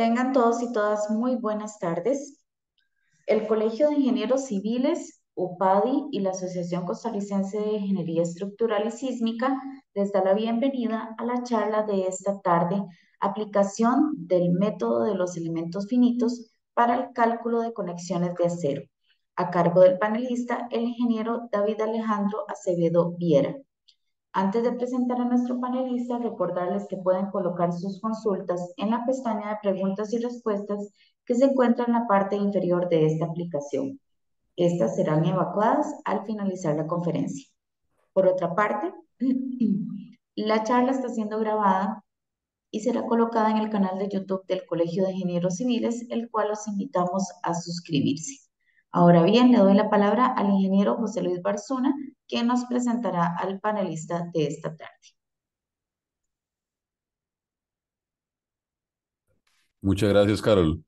Tengan todos y todas muy buenas tardes. El Colegio de Ingenieros Civiles, UPADI y la Asociación Costarricense de Ingeniería Estructural y Sísmica les da la bienvenida a la charla de esta tarde, aplicación del método de los elementos finitos para el cálculo de conexiones de acero, a cargo del panelista, el ingeniero David Alejandro Acevedo Viera. Antes de presentar a nuestro panelista, recordarles que pueden colocar sus consultas en la pestaña de preguntas y respuestas que se encuentra en la parte inferior de esta aplicación. Estas serán evacuadas al finalizar la conferencia. Por otra parte, la charla está siendo grabada y será colocada en el canal de YouTube del Colegio de Ingenieros Civiles, el cual los invitamos a suscribirse. Ahora bien, le doy la palabra al ingeniero José Luis Barzuna, que nos presentará al panelista de esta tarde. Muchas gracias, Carol.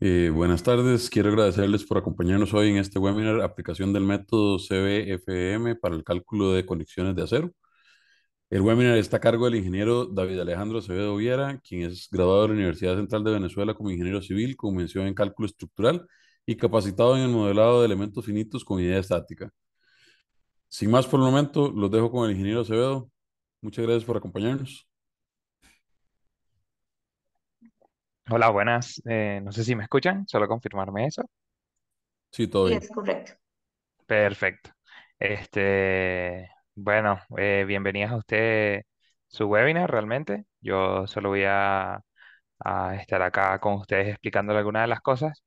Eh, buenas tardes. Quiero agradecerles por acompañarnos hoy en este webinar Aplicación del método CBFM para el cálculo de conexiones de acero. El webinar está a cargo del ingeniero David Alejandro Acevedo Viera, quien es graduado de la Universidad Central de Venezuela como ingeniero civil con mención en cálculo estructural y capacitado en el modelado de elementos finitos con idea estática. Sin más por el momento, los dejo con el ingeniero Acevedo. Muchas gracias por acompañarnos. Hola, buenas. Eh, no sé si me escuchan, solo confirmarme eso. Sí, todo bien. Sí, es correcto. Perfecto. Este, bueno, eh, bienvenidas a usted su webinar realmente. Yo solo voy a, a estar acá con ustedes explicándole algunas de las cosas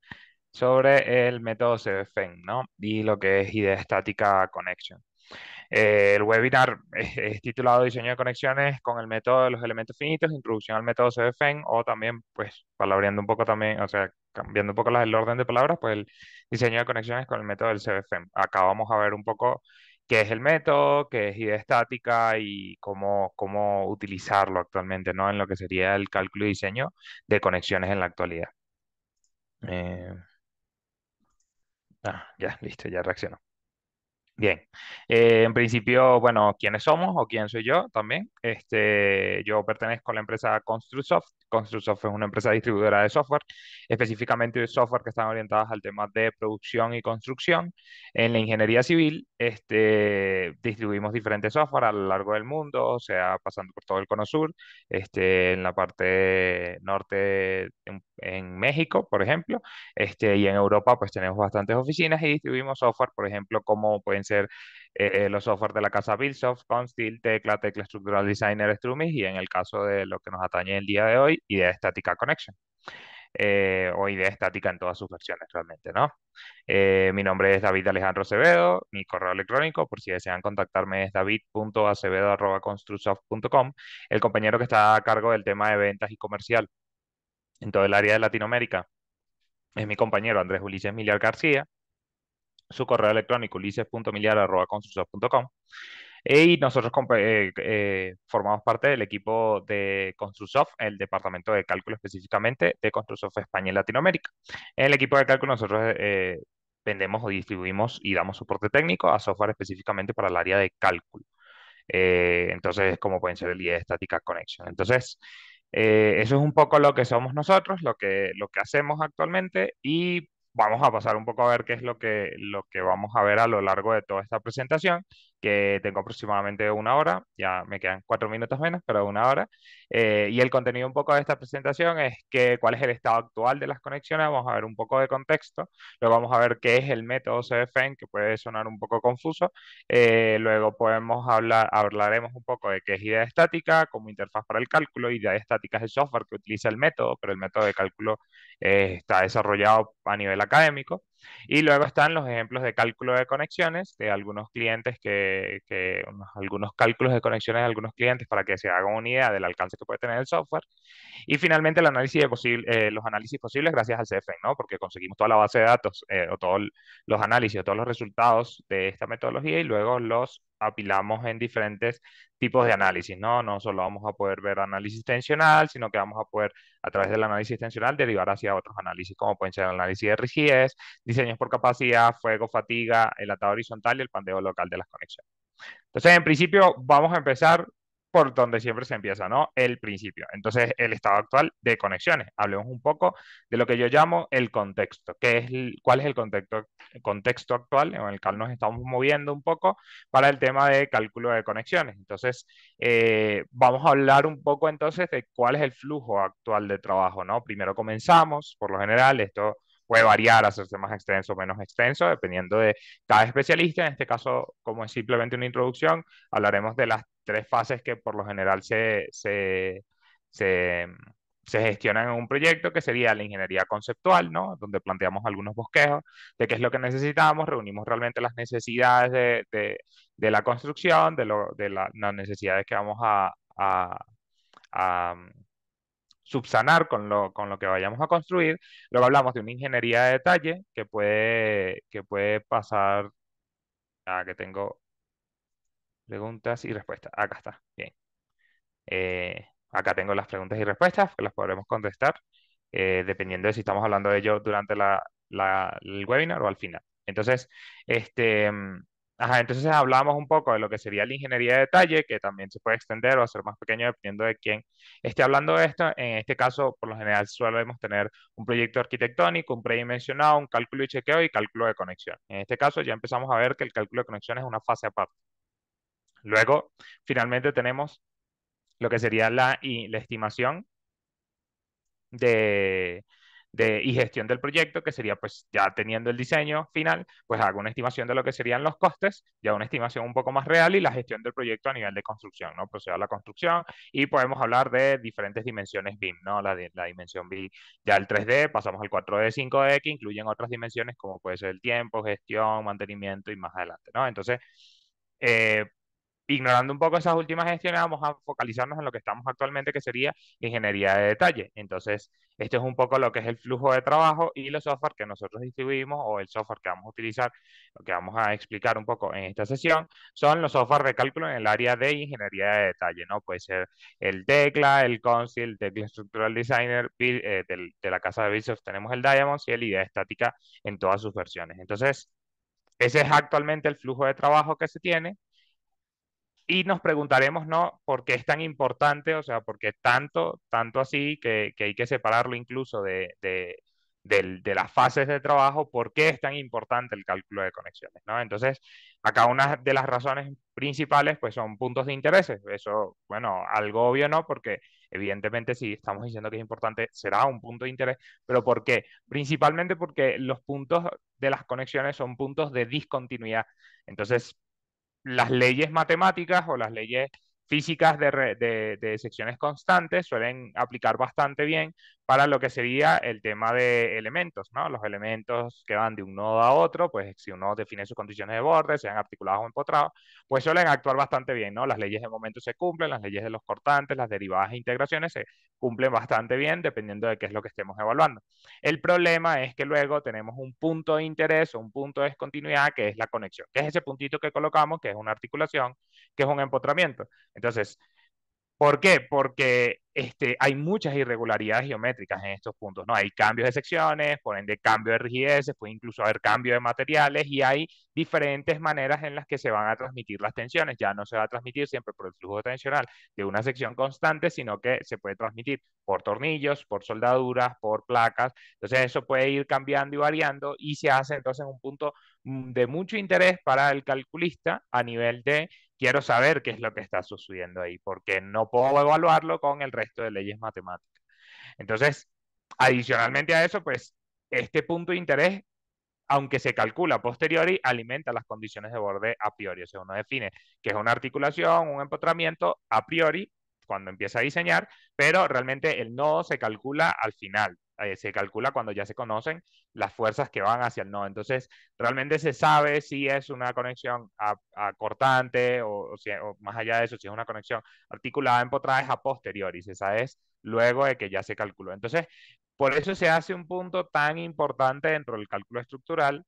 sobre el método CBFEN, ¿no? Y lo que es idea estática connection. Eh, el webinar es, titulado Diseño de conexiones con el método de los elementos finitos, introducción al método CBFEN, o también, pues, palabreando un poco también, o sea, cambiando un poco el orden de palabras, pues el diseño de conexiones con el método del CBFEN. Acá vamos a ver un poco qué es el método, qué es idea estática y cómo, cómo utilizarlo actualmente, ¿no? En lo que sería el cálculo y diseño de conexiones en la actualidad. Eh, Ah, ya, listo, ya reaccionó. Bien, eh, en principio, bueno, ¿quiénes somos o quién soy yo también? Este, yo pertenezco a la empresa ConstruSoft. ConstruSoft es una empresa distribuidora de software, específicamente de software que están orientadas al tema de producción y construcción. En la ingeniería civil, este, distribuimos diferentes software a lo largo del mundo, o sea, pasando por todo el cono sur, este, en la parte norte, en, en México, por ejemplo, este, y en Europa, pues tenemos bastantes oficinas y distribuimos software, por ejemplo, como pueden ser eh, los software de la casa Buildsoft, Constil, Tecla, Tecla Structural Designer, Strumis y en el caso de lo que nos atañe el día de hoy, Idea Estática Connection. Eh, o idea estática en todas sus versiones realmente, ¿no? Eh, mi nombre es David Alejandro Acevedo, mi correo electrónico, por si desean contactarme, es david.acevedo.construsoft.com, el compañero que está a cargo del tema de ventas y comercial en todo el área de Latinoamérica. Es mi compañero Andrés Ulises Miliar García su correo electrónico ulises.miliar.com. E, y nosotros eh, eh, formamos parte del equipo de ConstruSoft, el departamento de cálculo específicamente de ConstruSoft España y Latinoamérica. En el equipo de cálculo nosotros eh, vendemos o distribuimos y damos soporte técnico a software específicamente para el área de cálculo. entonces, como pueden ser el IE Estática, Connection. Entonces, eso es un poco lo que somos nosotros, lo que, lo que hacemos actualmente y vamos a pasar un poco a ver qué es lo que, lo que vamos a ver a lo largo de toda esta presentación que tengo aproximadamente una hora, ya me quedan cuatro minutos menos, pero una hora. Eh, y el contenido un poco de esta presentación es que, cuál es el estado actual de las conexiones, vamos a ver un poco de contexto, luego vamos a ver qué es el método CDFN, que puede sonar un poco confuso, eh, luego podemos hablar, hablaremos un poco de qué es idea estática como interfaz para el cálculo, idea estática es el software que utiliza el método, pero el método de cálculo eh, está desarrollado a nivel académico. Y luego están los ejemplos de cálculo de conexiones de algunos clientes que, algunos cálculos de conexiones de algunos clientes para que se hagan una idea del alcance que puede tener el software. Y finalmente el análisis de eh, los análisis posibles gracias al CFN, Porque conseguimos toda la base de datos eh, o todos los análisis o todos los resultados de esta metodología y luego los apilamos en diferentes tipos de análisis, ¿no? No solo vamos a poder ver análisis tensional, sino que vamos a poder, a través del análisis tensional, derivar hacia otros análisis, como pueden ser el análisis de rigidez, diseños por capacidad, fuego, fatiga, el atado horizontal y el pandeo local de las conexiones. Entonces, en principio, vamos a empezar por donde siempre se empieza, ¿no? El principio. Entonces, el estado actual de conexiones. Hablemos un poco de lo que yo llamo el contexto. ¿Qué es ¿Cuál es el contexto, contexto actual en el cual nos estamos moviendo un poco para el tema de cálculo de conexiones? Entonces, eh, vamos a hablar un poco entonces de cuál es el flujo actual de trabajo, ¿no? Primero comenzamos, por lo general, esto puede variar, hacerse más extenso o menos extenso, dependiendo de cada especialista. En este caso, como es simplemente una introducción, hablaremos de las tres fases que por lo general se, se, se, gestionan en un proyecto, que sería la ingeniería conceptual, ¿no? Donde planteamos algunos bosquejos de qué es lo que necesitamos, reunimos realmente las necesidades de, de, de la construcción, de, las necesidades que vamos a subsanar con lo, que vayamos a construir. Luego hablamos de una ingeniería de detalle que puede, que puede pasar a que tengo preguntas y respuestas. Acá está, bien. Eh, acá tengo las preguntas y respuestas, que las podremos contestar eh, dependiendo de si estamos hablando de ello durante el webinar o al final. Entonces, este, mm, entonces hablábamos un poco de lo que sería la ingeniería de detalle, que también se puede extender o hacer más pequeño dependiendo de quién esté hablando de esto. En este caso, por lo general, suelemos tener un proyecto arquitectónico, un predimensionado, un cálculo y chequeo y cálculo de conexión. En este caso, ya empezamos a ver que el cálculo de conexión es una fase aparte. Luego, finalmente, tenemos lo que sería la, la estimación de, y gestión del proyecto, que sería pues ya teniendo el diseño final, pues hago una estimación de lo que serían los costes, ya una estimación un poco más real y la gestión del proyecto a nivel de construcción, ¿no? Procedo pues, a la construcción y podemos hablar de diferentes dimensiones BIM, ¿no? La, la dimensión BIM ya el 3D, pasamos al 4D, 5D, que incluyen otras dimensiones como puede ser el tiempo, gestión, mantenimiento y más adelante, ¿no? Entonces, eh, ignorando un poco esas últimas gestiones, vamos a focalizarnos en lo que estamos actualmente, que sería ingeniería de detalle. Entonces, esto es un poco lo que es el flujo de trabajo y los software que nosotros distribuimos o el software que vamos a utilizar, lo que vamos a explicar un poco en esta sesión, son los software de cálculo en el área de ingeniería de detalle, ¿no? Puede ser el Tecla, el Concil, el Structural Designer, eh, de la casa de Bishop tenemos el Diamond y el idea estática en todas sus versiones. Entonces, ese es actualmente el flujo de trabajo que se tiene y nos preguntaremos, ¿no? ¿Por qué es tan importante? O sea, ¿por qué tanto, tanto así que, hay que separarlo incluso de, las fases de trabajo? ¿Por qué es tan importante el cálculo de conexiones? ¿no? Entonces, acá una de las razones principales pues son puntos de interés. Eso, bueno, algo obvio, ¿no? Porque evidentemente si estamos diciendo que es importante, será un punto de interés. ¿Pero por qué? Principalmente porque los puntos de las conexiones son puntos de discontinuidad. Entonces, las leyes matemáticas o las leyes físicas de, secciones constantes suelen aplicar bastante bien para lo que sería el tema de elementos, ¿no? Los elementos que van de un nodo a otro, pues si uno define sus condiciones de borde, sean articulados o empotrados, pues suelen actuar bastante bien, ¿no? Las leyes de momento se cumplen, las leyes de los cortantes, las derivadas e integraciones se cumplen bastante bien dependiendo de qué es lo que estemos evaluando. El problema es que luego tenemos un punto de interés o un punto de descontinuidad que es la conexión, que es ese puntito que colocamos, que es una articulación, que es un empotramiento. Entonces, ¿Por qué? Porque este, hay muchas irregularidades geométricas en estos puntos, ¿no? Hay cambios de secciones, por ende cambio de rigidez, puede incluso haber cambio de materiales y hay diferentes maneras en las que se van a transmitir las tensiones. Ya no se va a transmitir siempre por el flujo tensional de una sección constante, sino que se puede transmitir por tornillos, por soldaduras, por placas. Entonces eso puede ir cambiando y variando y se hace entonces un punto mm, de mucho interés para el calculista a nivel de quiero saber qué es lo que está sucediendo ahí, porque no puedo evaluarlo con el resto de leyes matemáticas. Entonces, adicionalmente a eso, pues este punto de interés, aunque se calcula posteriori, alimenta las condiciones de borde a priori. O sea, uno define que es una articulación, un empotramiento a priori cuando empieza a diseñar, pero realmente el nodo se calcula al final, eh, se calcula cuando ya se conocen las fuerzas que van hacia el nodo Entonces, realmente se sabe si es una conexión a, cortante o, más allá de eso, si es una conexión articulada en es a posteriori. se esa es luego de que ya se calculó. Entonces, por eso se hace un punto tan importante dentro del cálculo estructural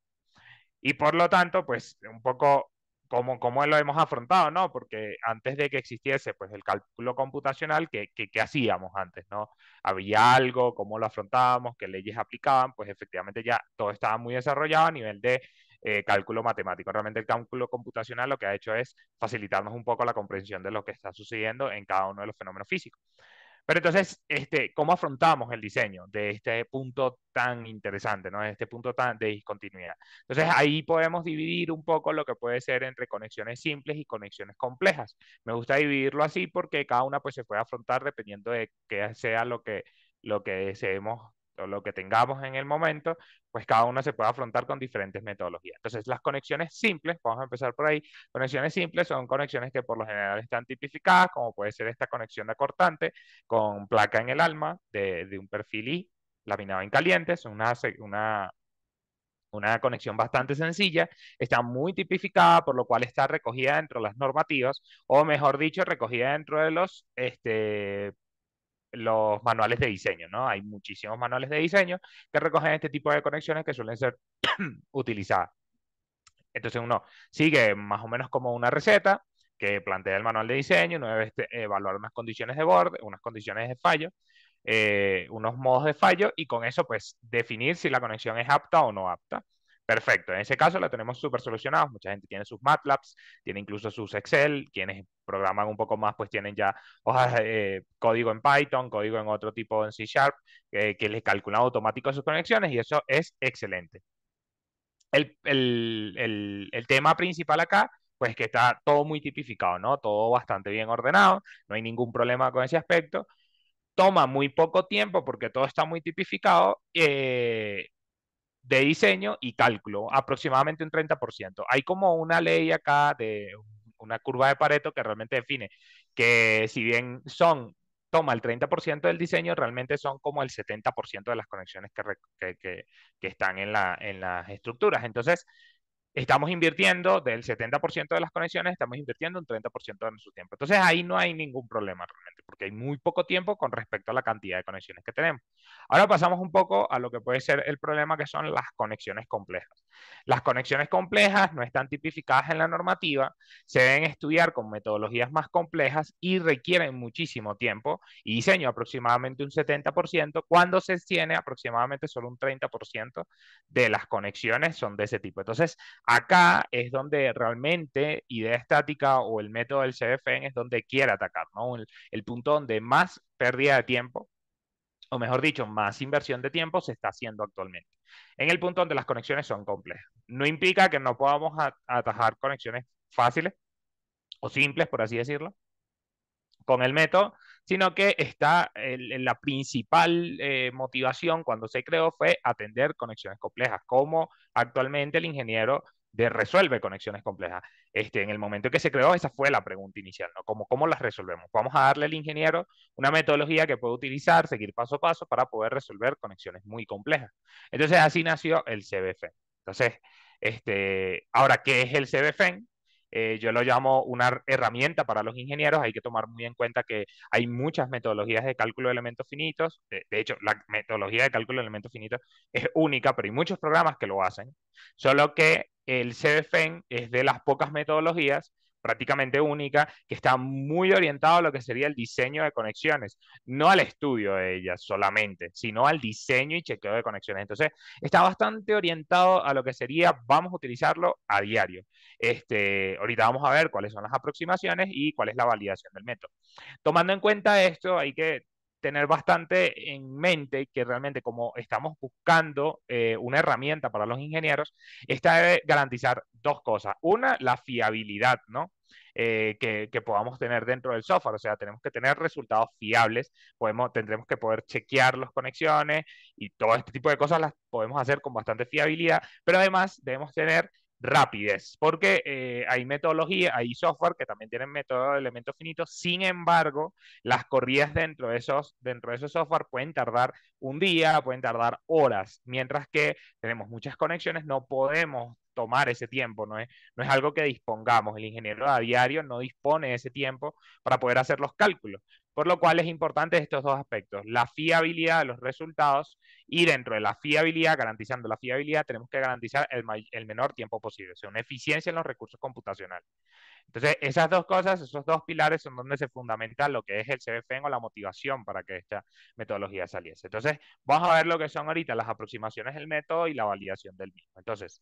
y por lo tanto, pues un poco cómo, lo hemos afrontado, Porque antes de que existiese pues, el cálculo computacional, ¿qué, hacíamos antes, no? Había algo, cómo lo afrontábamos, qué leyes aplicaban, pues efectivamente ya todo estaba muy desarrollado a nivel de eh, cálculo matemático. Realmente el cálculo computacional lo que ha hecho es facilitarnos un poco la comprensión de lo que está sucediendo en cada uno de los fenómenos físicos. Pero entonces, este, ¿cómo afrontamos el diseño de este punto tan interesante, ¿no? de este punto tan de discontinuidad? Entonces, ahí podemos dividir un poco lo que puede ser entre conexiones simples y conexiones complejas. Me gusta dividirlo así porque cada una pues, se puede afrontar dependiendo de qué sea lo que, lo que deseemos o lo que tengamos en el momento, pues cada uno se puede afrontar con diferentes metodologías. Entonces, las conexiones simples, vamos a empezar por ahí, conexiones simples son conexiones que por lo general están tipificadas, como puede ser esta conexión de acortante con placa en el alma de, un perfil I, laminado en caliente, es una, una, una conexión bastante sencilla, está muy tipificada, por lo cual está recogida dentro de las normativas, o mejor dicho, recogida dentro de los este, los manuales de diseño, ¿no? Hay muchísimos manuales de diseño que recogen este tipo de conexiones que suelen ser utilizadas. Entonces uno sigue más o menos como una receta que plantea el manual de diseño, uno debe este, evaluar unas condiciones de borde, unas condiciones de fallo, eh, unos modos de fallo y con eso pues definir si la conexión es apta o no apta. Perfecto, en ese caso la tenemos súper solucionado. Mucha gente tiene sus MATLABs, tiene incluso sus Excel, quienes programan un poco más pues tienen ya hojas, eh, código en Python, código en otro tipo en C Sharp, eh, que les calcula automático sus conexiones y eso es excelente. El, tema principal acá pues que está todo muy tipificado, ¿no? Todo bastante bien ordenado, no hay ningún problema con ese aspecto. Toma muy poco tiempo porque todo está muy tipificado eh, de diseño y cálculo, aproximadamente un 30%. Hay como una ley acá de una curva de Pareto que realmente define que si bien son toma el 30% del diseño, realmente son como el 70% de las conexiones que, que, que, que están en, la, en las estructuras. Entonces, estamos invirtiendo del 70% de las conexiones, estamos invirtiendo un 30% de nuestro tiempo. Entonces ahí no hay ningún problema realmente, porque hay muy poco tiempo con respecto a la cantidad de conexiones que tenemos. Ahora pasamos un poco a lo que puede ser el problema, que son las conexiones complejas. Las conexiones complejas no están tipificadas en la normativa, se deben estudiar con metodologías más complejas y requieren muchísimo tiempo y diseño, aproximadamente un 70%, cuando se tiene aproximadamente solo un 30% de las conexiones son de ese tipo. Entonces, acá es donde realmente idea estática o el método del CFN es donde quiere atacar, ¿no? el punto donde más pérdida de tiempo o mejor dicho, más inversión de tiempo se está haciendo actualmente en el punto donde las conexiones son complejas. No implica que no podamos atajar conexiones fáciles o simples, por así decirlo, con el método, sino que está la principal eh, motivación cuando se creó fue atender conexiones complejas, como actualmente el ingeniero de resuelve conexiones complejas. Este, en el momento que se creó, esa fue la pregunta inicial, ¿no? ¿Cómo, las resolvemos? Vamos a darle al ingeniero una metodología que puede utilizar, seguir paso a paso para poder resolver conexiones muy complejas. Entonces, así nació el CBFEN. Entonces, este, ahora, ¿qué es el CBFEN? Eh, yo lo llamo una herramienta para los ingenieros. Hay que tomar muy en cuenta que hay muchas metodologías de cálculo de elementos finitos. De, hecho, la metodología de cálculo de elementos finitos es única, pero hay muchos programas que lo hacen. Solo que el CBFEN es de las pocas metodologías prácticamente única, que está muy orientado a lo que sería el diseño de conexiones, no al estudio de ellas solamente, sino al diseño y chequeo de conexiones. Entonces, está bastante orientado a lo que sería, vamos a utilizarlo a diario. Este, ahorita vamos a ver cuáles son las aproximaciones y cuál es la validación del método. Tomando en cuenta esto, hay que tener bastante en mente que realmente como estamos buscando eh, una herramienta para los ingenieros, esta debe garantizar dos cosas. Una, la fiabilidad, ¿no? Eh, que, podamos tener dentro del software. O sea, tenemos que tener resultados fiables, podemos, tendremos que poder chequear las conexiones y todo este tipo de cosas las podemos hacer con bastante fiabilidad, pero además debemos tener rapidez, porque eh, hay metodología, hay software que también tienen método de elementos finitos, sin embargo, las corridas dentro de, esos, dentro de esos software pueden tardar un día, pueden tardar horas, mientras que tenemos muchas conexiones, no podemos tomar ese tiempo, no es, no es algo que dispongamos. El ingeniero a diario no dispone de ese tiempo para poder hacer los cálculos, por lo cual es importante estos dos aspectos, la fiabilidad de los resultados y dentro de la fiabilidad, garantizando la fiabilidad, tenemos que garantizar el, el menor tiempo posible, o sea, una eficiencia en los recursos computacionales. Entonces, esas dos cosas, esos dos pilares son donde se fundamenta lo que es el CBFEN o la motivación para que esta metodología saliese. Entonces, vamos a ver lo que son ahorita las aproximaciones del método y la validación del mismo. Entonces,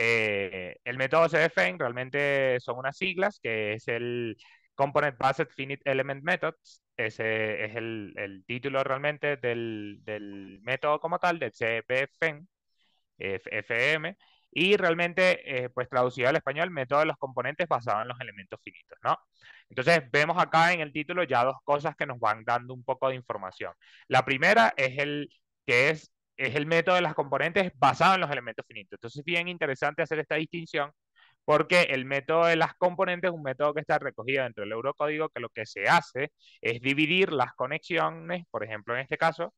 eh, el método CDFEN realmente son unas siglas, que es el Component Based Finite Element Methods, ese es el, título realmente del, método como tal, del CBFEN, eh, FM, e y realmente, eh, pues traducido al español, método de los componentes basado en los elementos finitos, ¿no? Entonces, vemos acá en el título ya dos cosas que nos van dando un poco de información. La primera es el que es es el método de las componentes basado en los elementos finitos. Entonces es bien interesante hacer esta distinción porque el método de las componentes es un método que está recogido dentro del eurocódigo que lo que se hace es dividir las conexiones, por ejemplo en este caso,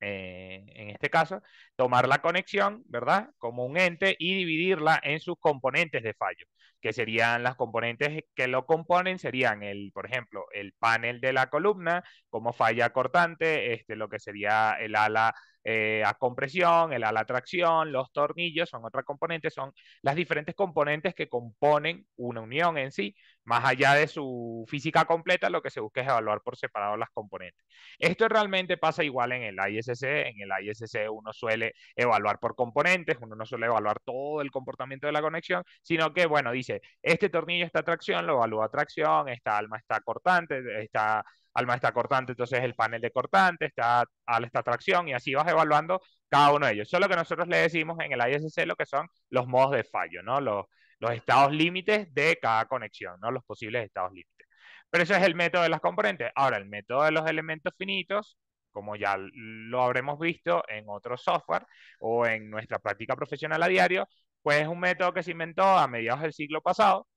eh, en este caso, tomar la conexión, ¿verdad? Como un ente y dividirla en sus componentes de fallo, que serían las componentes que lo componen, serían, el, por ejemplo, el panel de la columna, como falla cortante, este, lo que sería el ala eh, a compresión, el ala atracción, tracción, los tornillos son otra componente, son las diferentes componentes que componen una unión en sí. Más allá de su física completa, lo que se busca es evaluar por separado las componentes. Esto realmente pasa igual en el ISC. En el ISC uno suele evaluar por componentes, uno no suele evaluar todo el comportamiento de la conexión, sino que, bueno, dice, este tornillo está tracción, lo evalúa tracción, esta alma está cortante, está Alma está cortante, entonces el panel de cortante, está al esta tracción y así vas evaluando cada uno de ellos. Eso es lo que nosotros le decimos en el ISC, lo que son los modos de fallo, ¿no? Los, estados límites de cada conexión, ¿no? Los posibles estados límites. Pero eso es el método de las componentes. Ahora, el método de los elementos finitos, como ya lo habremos visto en otro software o en nuestra práctica profesional a diario, pues es un método que se inventó a mediados del siglo pasado,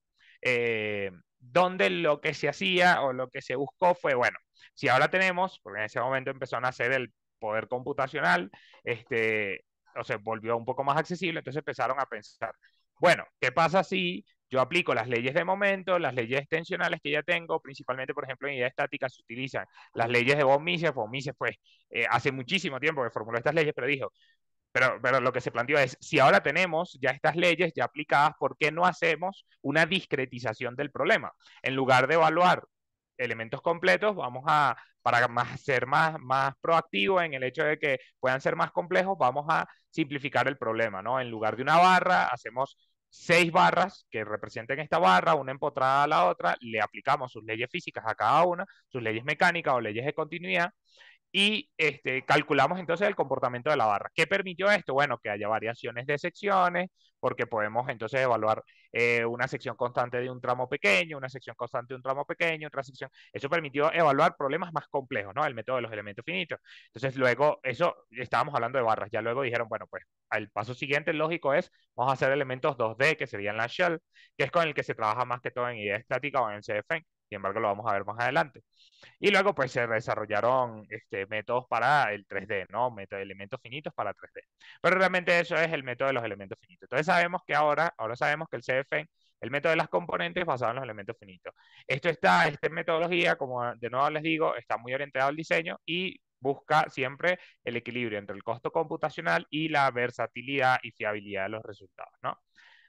eh, donde lo que se hacía o lo que se buscó fue, bueno, si ahora tenemos, porque en ese momento empezó a hacer el poder computacional, este, o se volvió un poco más accesible, entonces empezaron a pensar, bueno, ¿qué pasa si yo aplico las leyes de momento, las leyes extensionales que ya tengo, principalmente, por ejemplo, en ideas estáticas se utilizan las leyes de von Mises. Von Mises, pues, eh, hace muchísimo tiempo que formuló estas leyes, pero dijo, pero, lo que se planteó es, si ahora tenemos ya estas leyes ya aplicadas, ¿por qué no hacemos una discretización del problema? En lugar de evaluar elementos completos, vamos a, para ser más, más proactivos en el hecho de que puedan ser más complejos, vamos a simplificar el problema, ¿no? En lugar de una barra, hacemos seis barras que representen esta barra, una empotrada a la otra, le aplicamos sus leyes físicas a cada una, sus leyes mecánicas o leyes de continuidad, y este, calculamos entonces el comportamiento de la barra. ¿Qué permitió esto? Bueno, que haya variaciones de secciones, porque podemos entonces evaluar eh, una sección constante de un tramo pequeño, una sección constante de un tramo pequeño, otra sección. Eso permitió evaluar problemas más complejos, ¿no? El método de los elementos finitos. Entonces, luego, eso estábamos hablando de barras. Ya luego dijeron, bueno, pues el paso siguiente lógico es, vamos a hacer elementos 2D, que serían la shell, que es con el que se trabaja más que todo en idea estática o en CFM. Sin embargo, lo vamos a ver más adelante. Y luego, pues se desarrollaron este, métodos para el 3D, ¿no? Métodos de elementos finitos para 3D. Pero realmente eso es el método de los elementos finitos. Entonces sabemos que ahora, ahora sabemos que el cf el método de las componentes basado en los elementos finitos. Esto está, esta metodología, como de nuevo les digo, está muy orientada al diseño y busca siempre el equilibrio entre el costo computacional y la versatilidad y fiabilidad de los resultados, ¿no?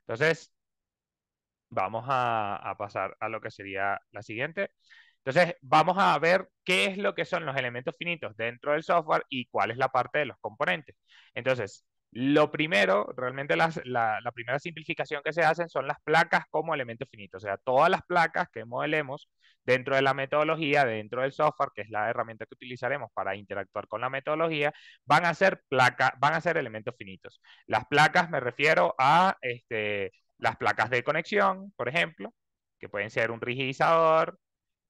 Entonces, vamos a, pasar a lo que sería la siguiente. Entonces, vamos a ver qué es lo que son los elementos finitos dentro del software y cuál es la parte de los componentes. Entonces, lo primero, realmente la, primera simplificación que se hacen son las placas como elementos finitos, o sea, todas las placas que modelemos dentro de la metodología, dentro del software, que es la herramienta que utilizaremos para interactuar con la metodología, van a ser placas van a ser elementos finitos. Las placas me refiero a este, las placas de conexión, por ejemplo, que pueden ser un rigidizador,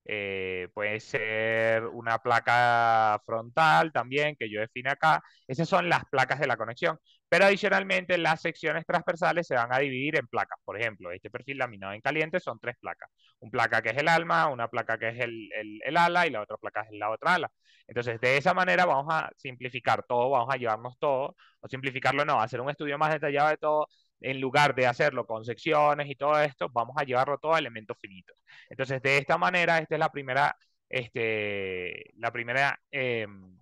eh, puede ser una placa frontal también, que yo define acá. Esas son las placas de la conexión. Pero adicionalmente las secciones transversales se van a dividir en placas. Por ejemplo, este perfil laminado en caliente son tres placas. Una placa que es el alma, una placa que es el, ala y la otra placa es la otra ala. Entonces, de esa manera vamos a simplificar todo, vamos a llevarnos todo, o simplificarlo no, hacer un estudio más detallado de todo, en lugar de hacerlo con secciones y todo esto, vamos a llevarlo todo a elementos finitos. Entonces, de esta manera, esta es la primera, este, la primera em,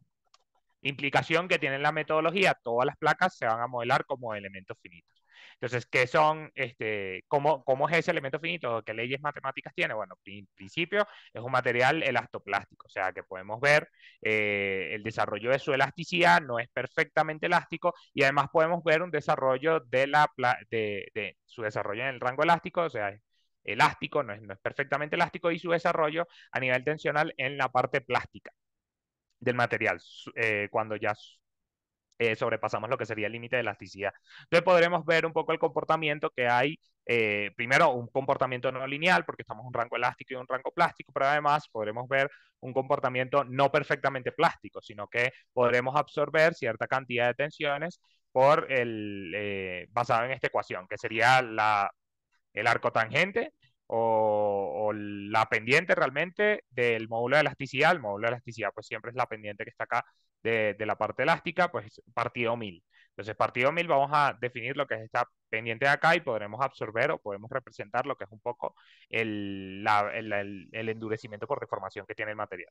implicación que tiene la metodología. Todas las placas se van a modelar como elementos finitos. Entonces, ¿qué son, este, cómo, cómo es ese elemento finito? ¿Qué leyes matemáticas tiene? Bueno, en principio es un material elastoplástico, o sea, que podemos ver eh, el desarrollo de su elasticidad, no es perfectamente elástico, y además podemos ver un desarrollo de, la, de, su desarrollo en el rango elástico, o sea, elástico, no es, perfectamente elástico, y su desarrollo a nivel tensional en la parte plástica del material, eh, cuando ya eh, sobrepasamos lo que sería el límite de elasticidad. Entonces podremos ver un poco el comportamiento que hay, eh, primero un comportamiento no lineal, porque estamos en un rango elástico y un rango plástico, pero además podremos ver un comportamiento no perfectamente plástico, sino que podremos absorber cierta cantidad de tensiones por el, eh, basado en esta ecuación, que sería la, el arco tangente o, la pendiente realmente del módulo de elasticidad. El módulo de elasticidad pues siempre es la pendiente que está acá de, la parte elástica, pues partido 1000. Entonces, partido 1000 vamos a definir lo que está pendiente de acá y podremos absorber o podemos representar lo que es un poco el, el endurecimiento por deformación que tiene el material.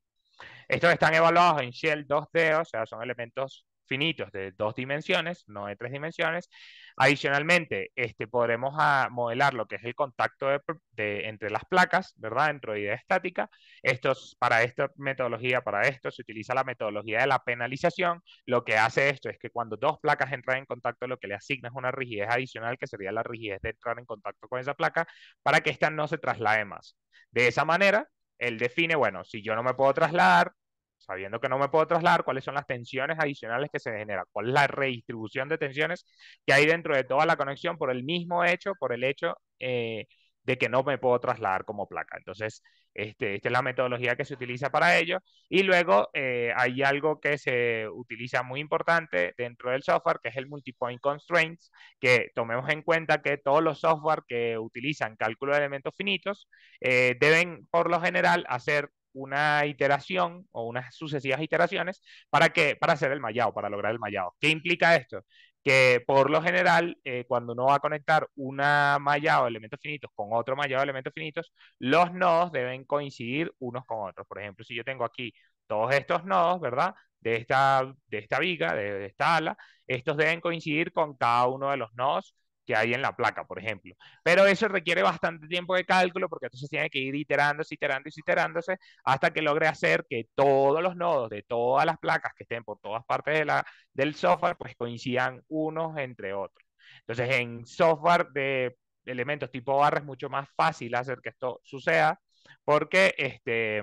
Estos están evaluados en Shell 2D, o sea, son elementos finitos de dos dimensiones, no de tres dimensiones. Adicionalmente, este, podremos a ah, modelar lo que es el contacto de, entre las placas, ¿verdad? dentro idea estática. Esto, para esta metodología, para esto se utiliza la metodología de la penalización. Lo que hace esto es que cuando dos placas entran en contacto, lo que le asigna es una rigidez adicional, que sería la rigidez de entrar en contacto con esa placa, para que ésta no se traslade más. De esa manera, él define, bueno, si yo no me puedo trasladar, sabiendo que no me puedo trasladar, cuáles son las tensiones adicionales que se generan, cuál es la redistribución de tensiones que hay dentro de toda la conexión por el mismo hecho, por el hecho eh, de que no me puedo trasladar como placa. Entonces, este, esta es la metodología que se utiliza para ello. Y luego eh, hay algo que se utiliza muy importante dentro del software, que es el multipoint constraints, que tomemos en cuenta que todos los software que utilizan cálculo de elementos finitos eh, deben, por lo general, hacer una iteración o unas sucesivas iteraciones para, que, para hacer el mallado, para lograr el mallado. ¿Qué implica esto? Que por lo general, eh, cuando uno va a conectar una mallado de elementos finitos con otro mallado de elementos finitos, los nodos deben coincidir unos con otros. Por ejemplo, si yo tengo aquí todos estos nodos, ¿verdad? De esta, de esta viga, de esta ala, estos deben coincidir con cada uno de los nodos que hay en la placa, por ejemplo. Pero eso requiere bastante tiempo de cálculo porque entonces tiene que ir iterándose, iterándose, iterándose hasta que logre hacer que todos los nodos de todas las placas que estén por todas partes de la, del software pues coincidan unos entre otros. Entonces, en software de elementos tipo barra es mucho más fácil hacer que esto suceda porque este,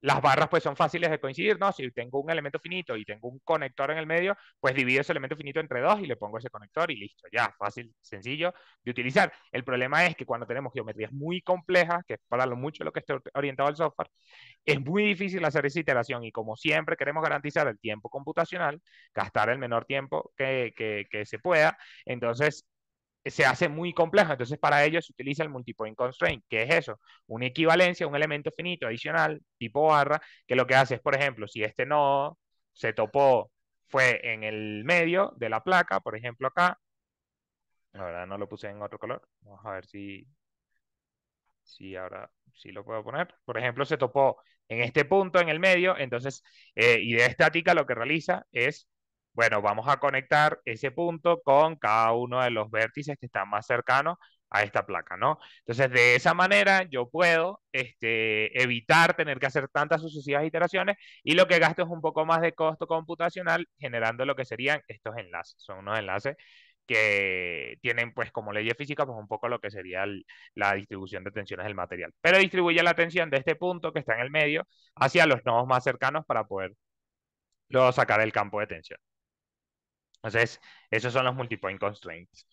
las barras pues son fáciles de coincidir, ¿no? Si tengo un elemento finito y tengo un conector en el medio, pues divido ese elemento finito entre dos y le pongo ese conector y listo, ya, fácil, sencillo de utilizar. El problema es que cuando tenemos geometrías muy complejas, que es para lo mucho lo que está orientado al software, es muy difícil hacer esa iteración y como siempre queremos garantizar el tiempo computacional, gastar el menor tiempo que, que se pueda, entonces se hace muy complejo. Entonces, para ello se utiliza el multipoint constraint, que es eso, una equivalencia, un elemento finito adicional, tipo barra, que lo que hace es, por ejemplo, si este nodo se topó, fue en el medio de la placa, por ejemplo, acá. La verdad no lo puse en otro color. Vamos a ver si, si ahora sí lo puedo poner. Por ejemplo, se topó en este punto, en el medio. Entonces, eh, idea estática lo que realiza es bueno, vamos a conectar ese punto con cada uno de los vértices que están más cercanos a esta placa, ¿no? Entonces, de esa manera yo puedo este, evitar tener que hacer tantas sucesivas iteraciones y lo que gasto es un poco más de costo computacional generando lo que serían estos enlaces. Son unos enlaces que tienen, pues, como ley de física, pues un poco lo que sería la distribución de tensiones del material. Pero distribuye la tensión de este punto que está en el medio hacia los nodos más cercanos para poder luego sacar el campo de tensión. Entonces, esos son los multipoint constraints.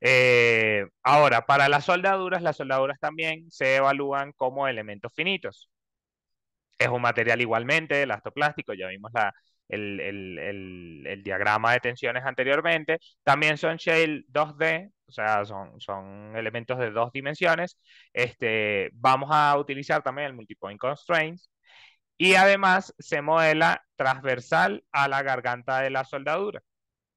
Eh, ahora, para las soldaduras, las soldaduras también se evalúan como elementos finitos. Es un material igualmente, elastoplástico, ya vimos la, el, el, el, diagrama de tensiones anteriormente. También son shell 2D, o sea, son, son elementos de dos dimensiones. Este, vamos a utilizar también el multipoint constraints. Y además se modela transversal a la garganta de la soldadura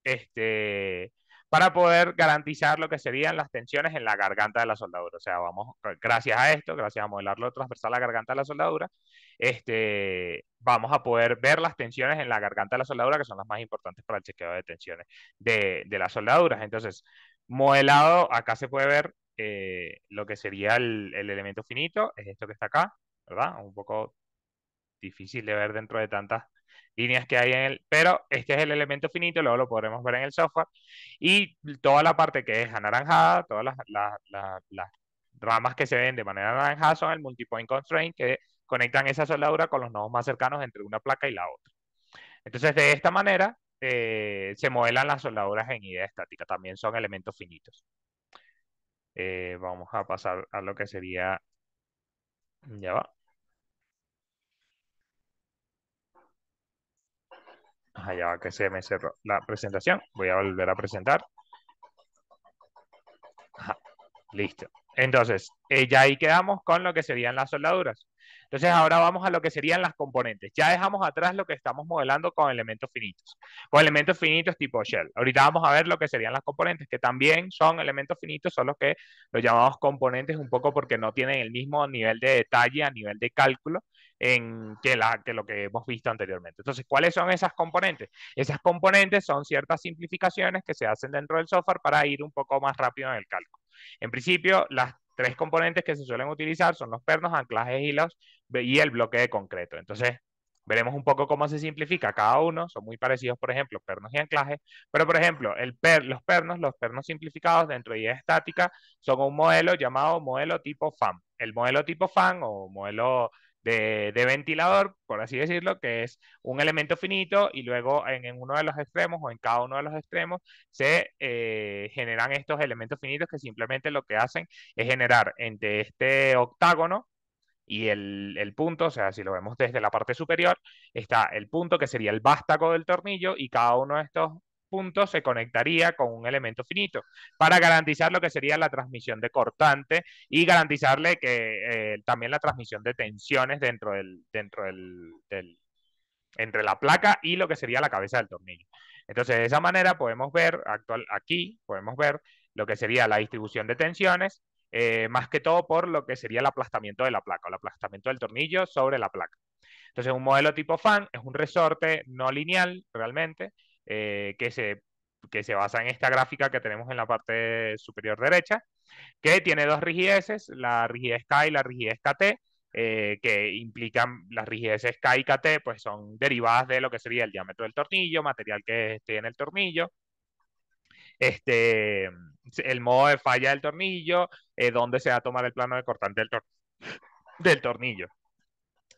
este, para poder garantizar lo que serían las tensiones en la garganta de la soldadura. O sea, vamos, eh, gracias a esto, gracias a modelarlo transversal a la garganta de la soldadura, este, vamos a poder ver las tensiones en la garganta de la soldadura, que son las más importantes para el chequeo de tensiones de, las soldaduras. Entonces, modelado, acá se puede ver eh, lo que sería el, el elemento finito, es esto que está acá, ¿verdad? Un poco difícil de ver dentro de tantas líneas que hay en el, pero este es el elemento finito, luego lo podremos ver en el software, y toda la parte que es anaranjada, todas las, ramas que se ven de manera anaranjada son el multipoint constraint que conectan esa soldadura con los nodos más cercanos entre una placa y la otra. Entonces, de esta manera, eh, se modelan las soldaduras en idea estática, también son elementos finitos. Eh, vamos a pasar a lo que sería, ya va, ya que se me cerró la presentación. Voy a volver a presentar. listo. Entonces, eh, ya ahí quedamos con lo que serían las soldaduras. Entonces, ahora vamos a lo que serían las componentes. Ya dejamos atrás lo que estamos modelando con elementos finitos. Con elementos finitos tipo shell. Ahorita vamos a ver lo que serían las componentes, que también son elementos finitos, son los que los llamamos componentes un poco porque no tienen el mismo nivel de detalle a nivel de cálculo en que, lo que hemos visto anteriormente. Entonces, ¿cuáles son esas componentes? Esas componentes son ciertas simplificaciones que se hacen dentro del software para ir un poco más rápido en el cálculo. En principio, las tres componentes que se suelen utilizar son los pernos, anclajes y, y el bloque de concreto. Entonces, veremos un poco cómo se simplifica cada uno. Son muy parecidos, por ejemplo, pernos y anclajes. Pero, por ejemplo, el los pernos, los pernos simplificados dentro de idea estática, son un modelo llamado modelo tipo FAM. El modelo tipo FAM o modelo de, ventilador, por así decirlo, que es un elemento finito y luego en, uno de los extremos o en cada uno de los extremos se eh, generan estos elementos finitos que simplemente lo que hacen es generar entre este octágono y el, el, punto, o sea, si lo vemos desde la parte superior, está el punto que sería el vástago del tornillo y cada uno de estos puntos se conectaría con un elemento finito para garantizar lo que sería la transmisión de cortante y garantizarle que eh, también la transmisión de tensiones dentro del, dentro del, entre la placa y lo que sería la cabeza del tornillo. Entonces, de esa manera podemos ver, actual, aquí podemos ver lo que sería la distribución de tensiones, eh, más que todo por lo que sería el aplastamiento de la placa o el aplastamiento del tornillo sobre la placa. Entonces, un modelo tipo fan es un resorte no lineal realmente, eh, que, se, se basa en esta gráfica que tenemos en la parte superior derecha, que tiene dos rigideces, la rigidez K y la rigidez KT, eh, que implican las rigideces K y KT, pues son derivadas de lo que sería el diámetro del tornillo, material que esté en el tornillo, este, el modo de falla del tornillo, eh, dónde se va a tomar el plano de cortante del, del tornillo.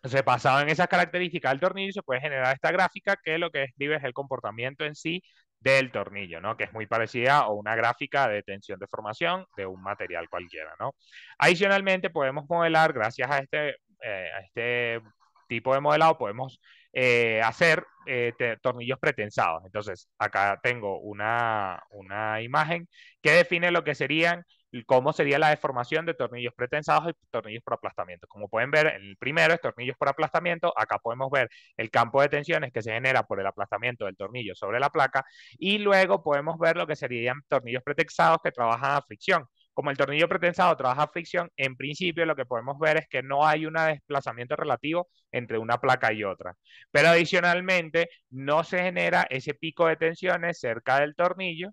Entonces, basado en esas características del tornillo, se puede generar esta gráfica que lo que describe es el comportamiento en sí del tornillo, ¿no? Que es muy parecida a una gráfica de tensión de formación de un material cualquiera, ¿no? Adicionalmente, podemos modelar, gracias a este, eh, este tipo de modelado, podemos eh, hacer eh, tornillos pretensados. Entonces, acá tengo una, una imagen que define lo que serían cómo sería la deformación de tornillos pretensados y tornillos por aplastamiento. Como pueden ver, el primero es tornillos por aplastamiento, acá podemos ver el campo de tensiones que se genera por el aplastamiento del tornillo sobre la placa y luego podemos ver lo que serían tornillos pretensados que trabajan a fricción. Como el tornillo pretensado trabaja a fricción, en principio lo que podemos ver es que no hay un desplazamiento relativo entre una placa y otra. Pero adicionalmente, no se genera ese pico de tensiones cerca del tornillo,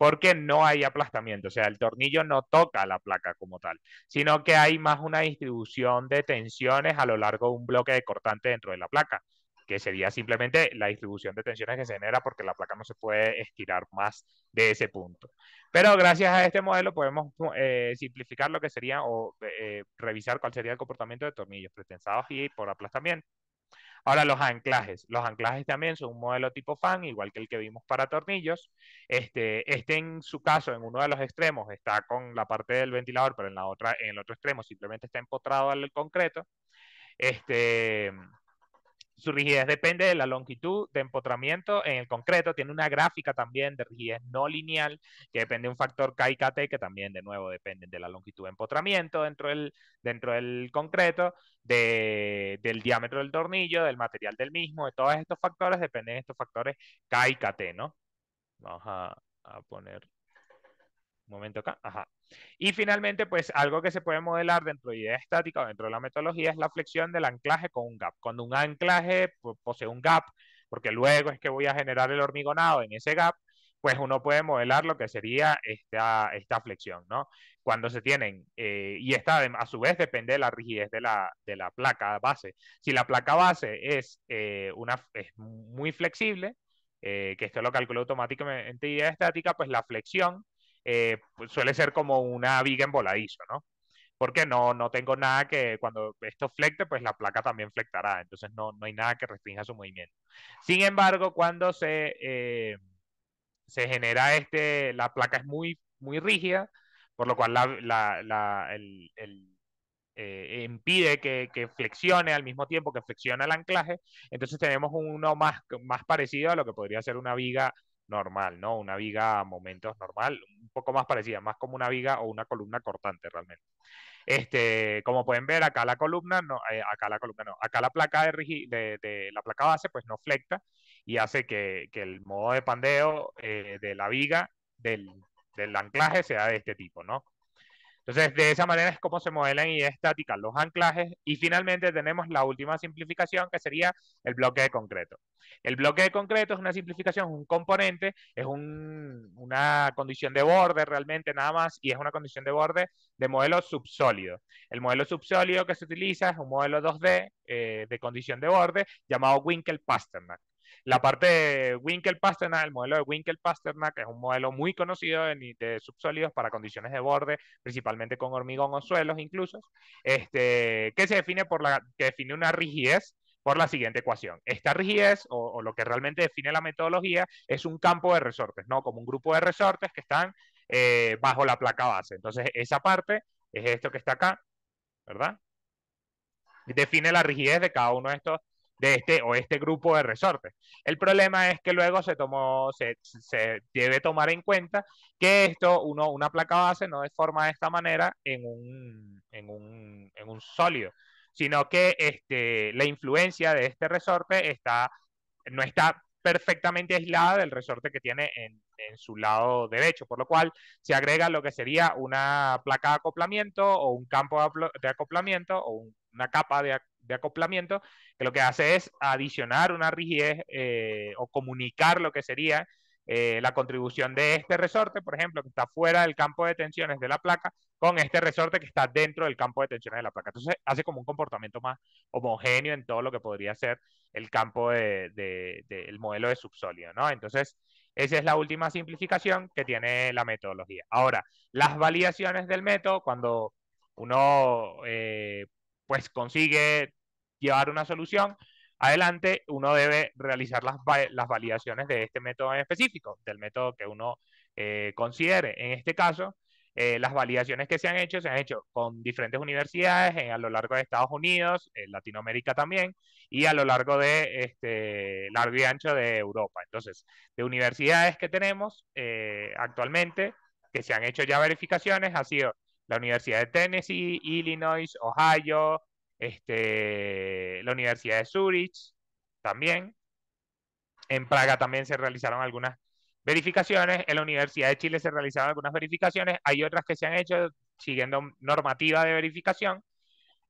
porque no hay aplastamiento, o sea, el tornillo no toca la placa como tal, sino que hay más una distribución de tensiones a lo largo de un bloque de cortante dentro de la placa, que sería simplemente la distribución de tensiones que se genera porque la placa no se puede estirar más de ese punto. Pero gracias a este modelo podemos eh, simplificar lo que sería o eh, revisar cuál sería el comportamiento de tornillos pretensados y por aplastamiento Ahora los anclajes. Los anclajes también son un modelo tipo fan, igual que el que vimos para tornillos. Este, este en su caso, en uno de los extremos está con la parte del ventilador, pero en, la otra, en el otro extremo simplemente está empotrado al concreto. Este, su rigidez depende de la longitud de empotramiento en el concreto. Tiene una gráfica también de rigidez no lineal que depende de un factor K y KT que también de nuevo dependen de la longitud de empotramiento dentro del, dentro del concreto, del diámetro del tornillo, del material del mismo, de todos estos factores dependen de estos factores K y KT, ¿no? Vamos a, a poner un momento acá. Ajá. Y finalmente, pues algo que se puede modelar dentro de idea estática o dentro de la metodología es la flexión del anclaje con un gap. Cuando un anclaje posee un gap, porque luego es que voy a generar el hormigonado en ese gap, pues uno puede modelar lo que sería esta, flexión, ¿no? Cuando se tienen, eh, y esta a su vez depende de la rigidez de la, de la placa base. Si la placa base es, eh, una, es muy flexible, eh, que esto lo calcula automáticamente idea estática, pues la flexión eh, pues, suele ser como una viga en voladizo, ¿no? Porque no, no tengo nada que, cuando esto flecte, pues la placa también flectará, entonces no, no hay nada que restrinja su movimiento. Sin embargo, cuando se, eh, se genera este, la placa es muy, muy rígida, por lo cual la, la, el, eh, impide que, que, flexione al mismo tiempo que flexiona el anclaje, entonces tenemos uno más, más parecido a lo que podría ser una viga normal, ¿no? Una viga a momentos normal, un poco más parecida, más como una viga o una columna cortante realmente. Este, como pueden ver, acá la columna, no, eh, acá la columna no, acá la placa de, de, de, la placa base pues no flecta y hace que, el modo de pandeo eh, de la viga del anclaje sea de este tipo, ¿no? Entonces, de esa manera es como se modelan y estáticas los anclajes. Y finalmente tenemos la última simplificación, que sería el bloque de concreto. El bloque de concreto es una simplificación, es un componente, es una condición de borde realmente nada más, y es una condición de borde de modelo subsólido. El modelo subsólido que se utiliza es un modelo 2D eh, de condición de borde llamado Winkel-Pasternak. La parte de Winkel-Pasternak, el modelo de winkel que es un modelo muy conocido de, de, subsólidos para condiciones de borde, principalmente con hormigón o suelos incluso, este, que se define por la, que define una rigidez por la siguiente ecuación. Esta rigidez, o, lo que realmente define la metodología, es un campo de resortes, ¿no? Como un grupo de resortes que están eh, bajo la placa base. Entonces, esa parte es esto que está acá, ¿verdad? Define la rigidez de cada uno de estos de este o este grupo de resortes. El problema es que luego se tomó, se, debe tomar en cuenta que esto, uno, una placa base no es forma de esta manera en un, en un, sólido, sino que este, la influencia de este resorte está, no está perfectamente aislada del resorte que tiene en, su lado derecho, por lo cual se agrega lo que sería una placa de acoplamiento o un campo de acoplamiento o una capa de, de acoplamiento, que lo que hace es adicionar una rigidez eh, o comunicar lo que sería eh, la contribución de este resorte, por ejemplo, que está fuera del campo de tensiones de la placa, con este resorte que está dentro del campo de tensiones de la placa. Entonces hace como un comportamiento más homogéneo en todo lo que podría ser el campo del modelo de subsólido, ¿no? Entonces, esa es la última simplificación que tiene la metodología. Ahora, las validaciones del método, cuando uno eh, pues consigue llevar una solución adelante, uno debe realizar las, las validaciones de este método en específico, del método que uno eh, considere. En este caso, eh, las validaciones que se han hecho se han hecho con diferentes universidades en, eh, a lo largo de Estados Unidos, en Latinoamérica también, y a lo largo de este, largo y ancho de Europa. Entonces, de universidades que tenemos actualmente, que se han hecho ya verificaciones, ha sido la Universidad de Tennessee, Illinois, Ohio, este, la Universidad de Zurich también. En Praga también se realizaron algunas verificaciones, en la Universidad de Chile se realizaron algunas verificaciones, hay otras que se han hecho siguiendo normativa de verificación,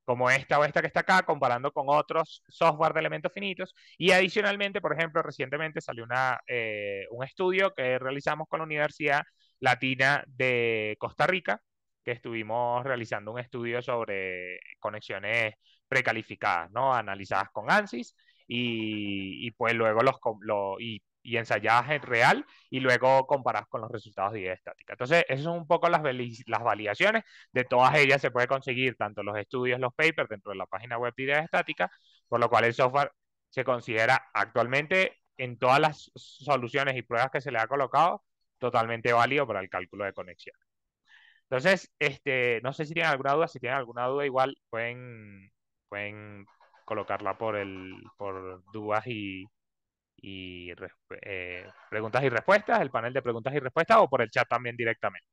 como esta o esta que está acá, comparando con otros software de elementos finitos. Y adicionalmente, por ejemplo, recientemente salió una, eh, un estudio que realizamos con la Universidad Latina de Costa Rica, que estuvimos realizando un estudio sobre conexiones precalificadas, ¿no? Analizadas con ANSYS y, pues luego los, y, ensayadas en real y luego comparadas con los resultados de idea estática. Entonces, esas son un poco las, las validaciones. De todas ellas se puede conseguir tanto los estudios, los papers dentro de la página web de idea estática, por lo cual el software se considera actualmente en todas las soluciones y pruebas que se le ha colocado totalmente válido para el cálculo de conexiones. Entonces, este, no sé si tienen alguna duda, si tienen alguna duda igual pueden, pueden colocarla por el, por dudas y, eh, preguntas y respuestas, el panel de preguntas y respuestas o por el chat también directamente.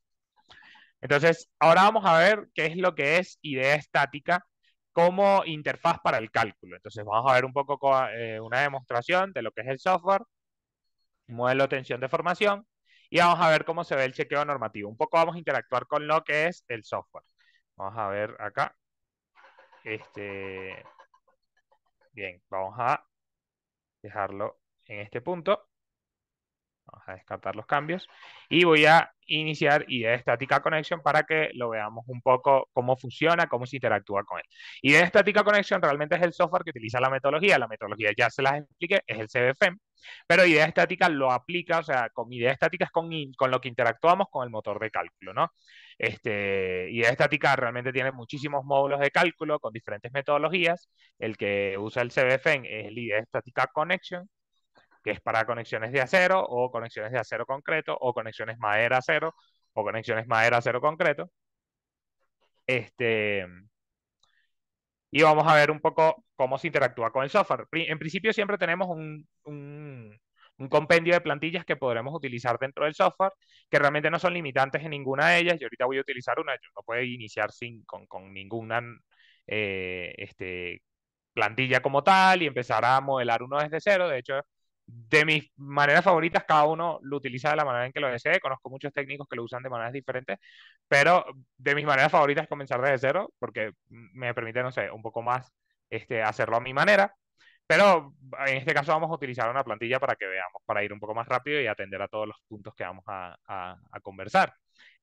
Entonces, ahora vamos a ver qué es lo que es idea estática como interfaz para el cálculo. Entonces, vamos a ver un poco eh, una demostración de lo que es el software, modelo de tensión de formación, y vamos a ver cómo se ve el chequeo normativo. Un poco vamos a interactuar con lo que es el software. Vamos a ver acá. Este... Bien, vamos a dejarlo en este punto. Vamos a descartar los cambios y voy a iniciar IDEA Estática Connection para que lo veamos un poco cómo funciona, cómo se interactúa con él. IDEA Estática Connection realmente es el software que utiliza la metodología, la metodología ya se las expliqué, es el CBFM, e pero IDEA Estática lo aplica, o sea, con IDEA Estática es con, con, lo que interactuamos con el motor de cálculo, ¿no? Este, idea Estática realmente tiene muchísimos módulos de cálculo con diferentes metodologías, el que usa el CBFM e es el IDEA Estática Connection, que es para conexiones de acero o conexiones de acero concreto o conexiones madera-acero o conexiones madera-acero concreto. Este, y vamos a ver un poco cómo se interactúa con el software. En principio siempre tenemos un, compendio de plantillas que podremos utilizar dentro del software, que realmente no son limitantes en ninguna de ellas. y ahorita voy a utilizar una, yo no puedo iniciar sin, con, ninguna eh, este, plantilla como tal y empezar a modelar uno desde cero. De hecho, de mis maneras favoritas, cada uno lo utiliza de la manera en que lo desee. Conozco muchos técnicos que lo usan de maneras diferentes, pero de mis maneras favoritas es comenzar desde cero, porque me permite, no sé, un poco más este, hacerlo a mi manera. Pero en este caso vamos a utilizar una plantilla para que veamos, para ir un poco más rápido y atender a todos los puntos que vamos a, conversar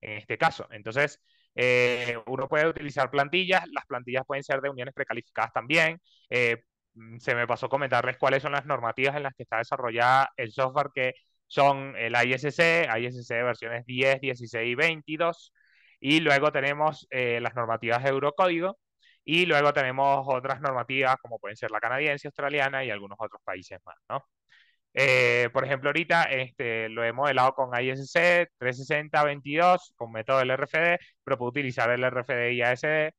en este caso. Entonces, eh, uno puede utilizar plantillas, las plantillas pueden ser de uniones precalificadas también, eh, Mm, se me pasó comentarles cuáles son las normativas en las que está desarrollada el software que son el ISC, ISC versiones 10, 16 y 22, y luego tenemos eh, las normativas de Eurocódigo, y luego tenemos otras normativas como pueden ser la canadiense, australiana y algunos otros países más, eh, por ejemplo, ahorita este, lo he modelado con ISC 360-22, con método del RFD, pero puedo utilizar el RFD y ASD,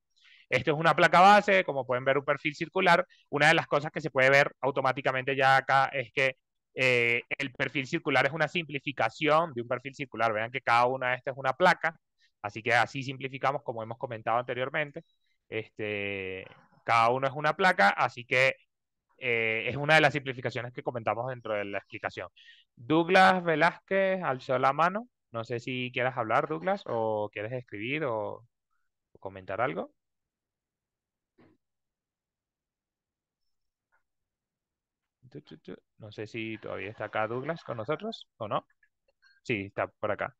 esto es una placa base, como pueden ver, un perfil circular. Una de las cosas que se puede ver automáticamente ya acá es que eh, el perfil circular es una simplificación de un perfil circular. Vean que cada una de estas es una placa, así que así simplificamos como hemos comentado anteriormente. Este, cada uno es una placa, así que eh, es una de las simplificaciones que comentamos dentro de la explicación. Douglas Velázquez alzó la mano. No sé si quieras hablar, Douglas, o quieres escribir o comentar algo. No sé si todavía está acá Douglas con nosotros o no. Sí, está por acá.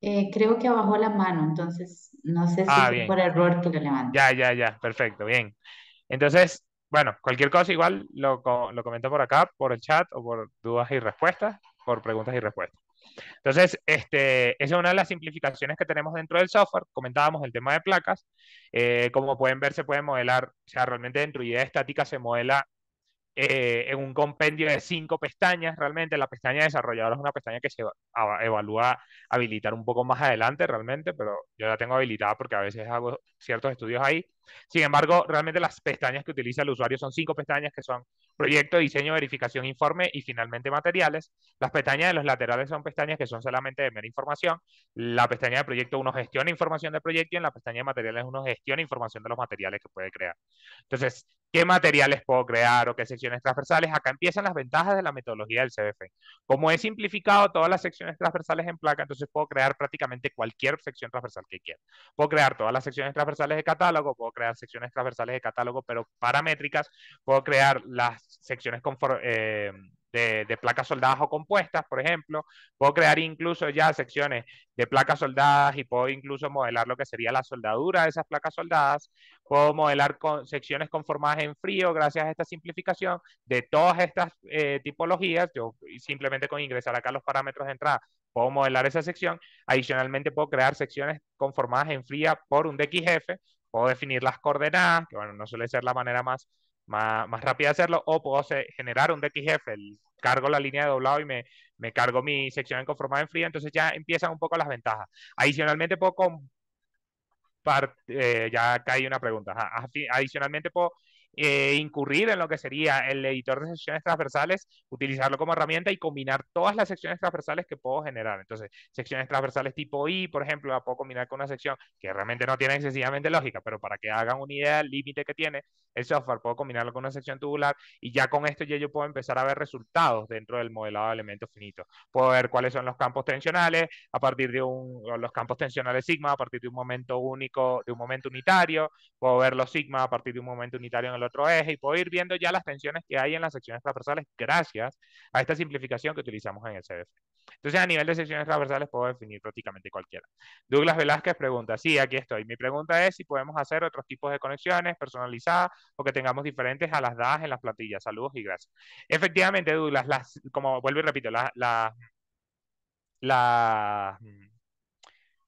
Eh, creo que abajo la mano, entonces no sé si ah, por error que lo levanté. Ya, ya, ya, perfecto, bien. Entonces, bueno, cualquier cosa igual lo, lo comento por acá, por el chat o por dudas y respuestas, por preguntas y respuestas. Entonces, este, esa es una de las simplificaciones que tenemos dentro del software. Comentábamos el tema de placas. Eh, como pueden ver, se puede modelar, o sea, realmente dentro de idea estática se modela eh, en un compendio de cinco pestañas. Realmente la pestaña de es una pestaña que se evalúa habilitar un poco más adelante realmente, pero yo la tengo habilitada porque a veces hago ciertos estudios ahí sin embargo, realmente las pestañas que utiliza el usuario son cinco pestañas que son proyecto, diseño, verificación, informe y finalmente materiales. Las pestañas de los laterales son pestañas que son solamente de mera información. La pestaña de proyecto uno gestiona información del proyecto y en la pestaña de materiales uno gestiona información de los materiales que puede crear. Entonces, ¿qué materiales puedo crear o qué secciones transversales? Acá empiezan las ventajas de la metodología del CBF. Como he simplificado todas las secciones transversales en placa, entonces puedo crear prácticamente cualquier sección transversal que quiera. Puedo crear todas las secciones transversales de catálogo, puedo crear secciones transversales de catálogo, pero paramétricas, puedo crear las secciones eh, de, placas soldadas o compuestas, por ejemplo. Puedo crear incluso ya secciones de placas soldadas y puedo incluso modelar lo que sería la soldadura de esas placas soldadas. Puedo modelar con, secciones conformadas en frío gracias a esta simplificación de todas estas eh, tipologías. Yo simplemente con ingresar acá los parámetros de entrada puedo modelar esa sección. Adicionalmente puedo crear secciones conformadas en fría por un DXF puedo definir las coordenadas, que bueno, no suele ser la manera más, más, rápida de hacerlo, o puedo generar un DXF, el, cargo la línea de doblado y me, cargo mi sección en conformada en frío, entonces ya empiezan un poco las ventajas. Adicionalmente puedo eh, ya cae una pregunta, adicionalmente puedo eh, incurrir en lo que sería el editor de secciones transversales, utilizarlo como herramienta y combinar todas las secciones transversales que puedo generar. Entonces, secciones transversales tipo I, por ejemplo, la puedo combinar con una sección que realmente no tiene excesivamente lógica, pero para que hagan una idea del límite que tiene el software, puedo combinarlo con una sección tubular y ya con esto ya yo puedo empezar a ver resultados dentro del modelado de elementos finitos. Puedo ver cuáles son los campos tensionales a partir de un, los campos tensionales sigma a partir de un momento único, de un momento unitario, puedo ver los sigma a partir de un momento unitario en el otro eje y puedo ir viendo ya las tensiones que hay en las secciones transversales gracias a esta simplificación que utilizamos en el CDF. Entonces, a nivel de secciones transversales puedo definir prácticamente cualquiera. Douglas Velázquez pregunta, sí, aquí estoy. Mi pregunta es si podemos hacer otros tipos de conexiones personalizadas o que tengamos diferentes a las dadas en las plantillas. Saludos y gracias. Efectivamente, Douglas, como vuelvo y repito, La, mm,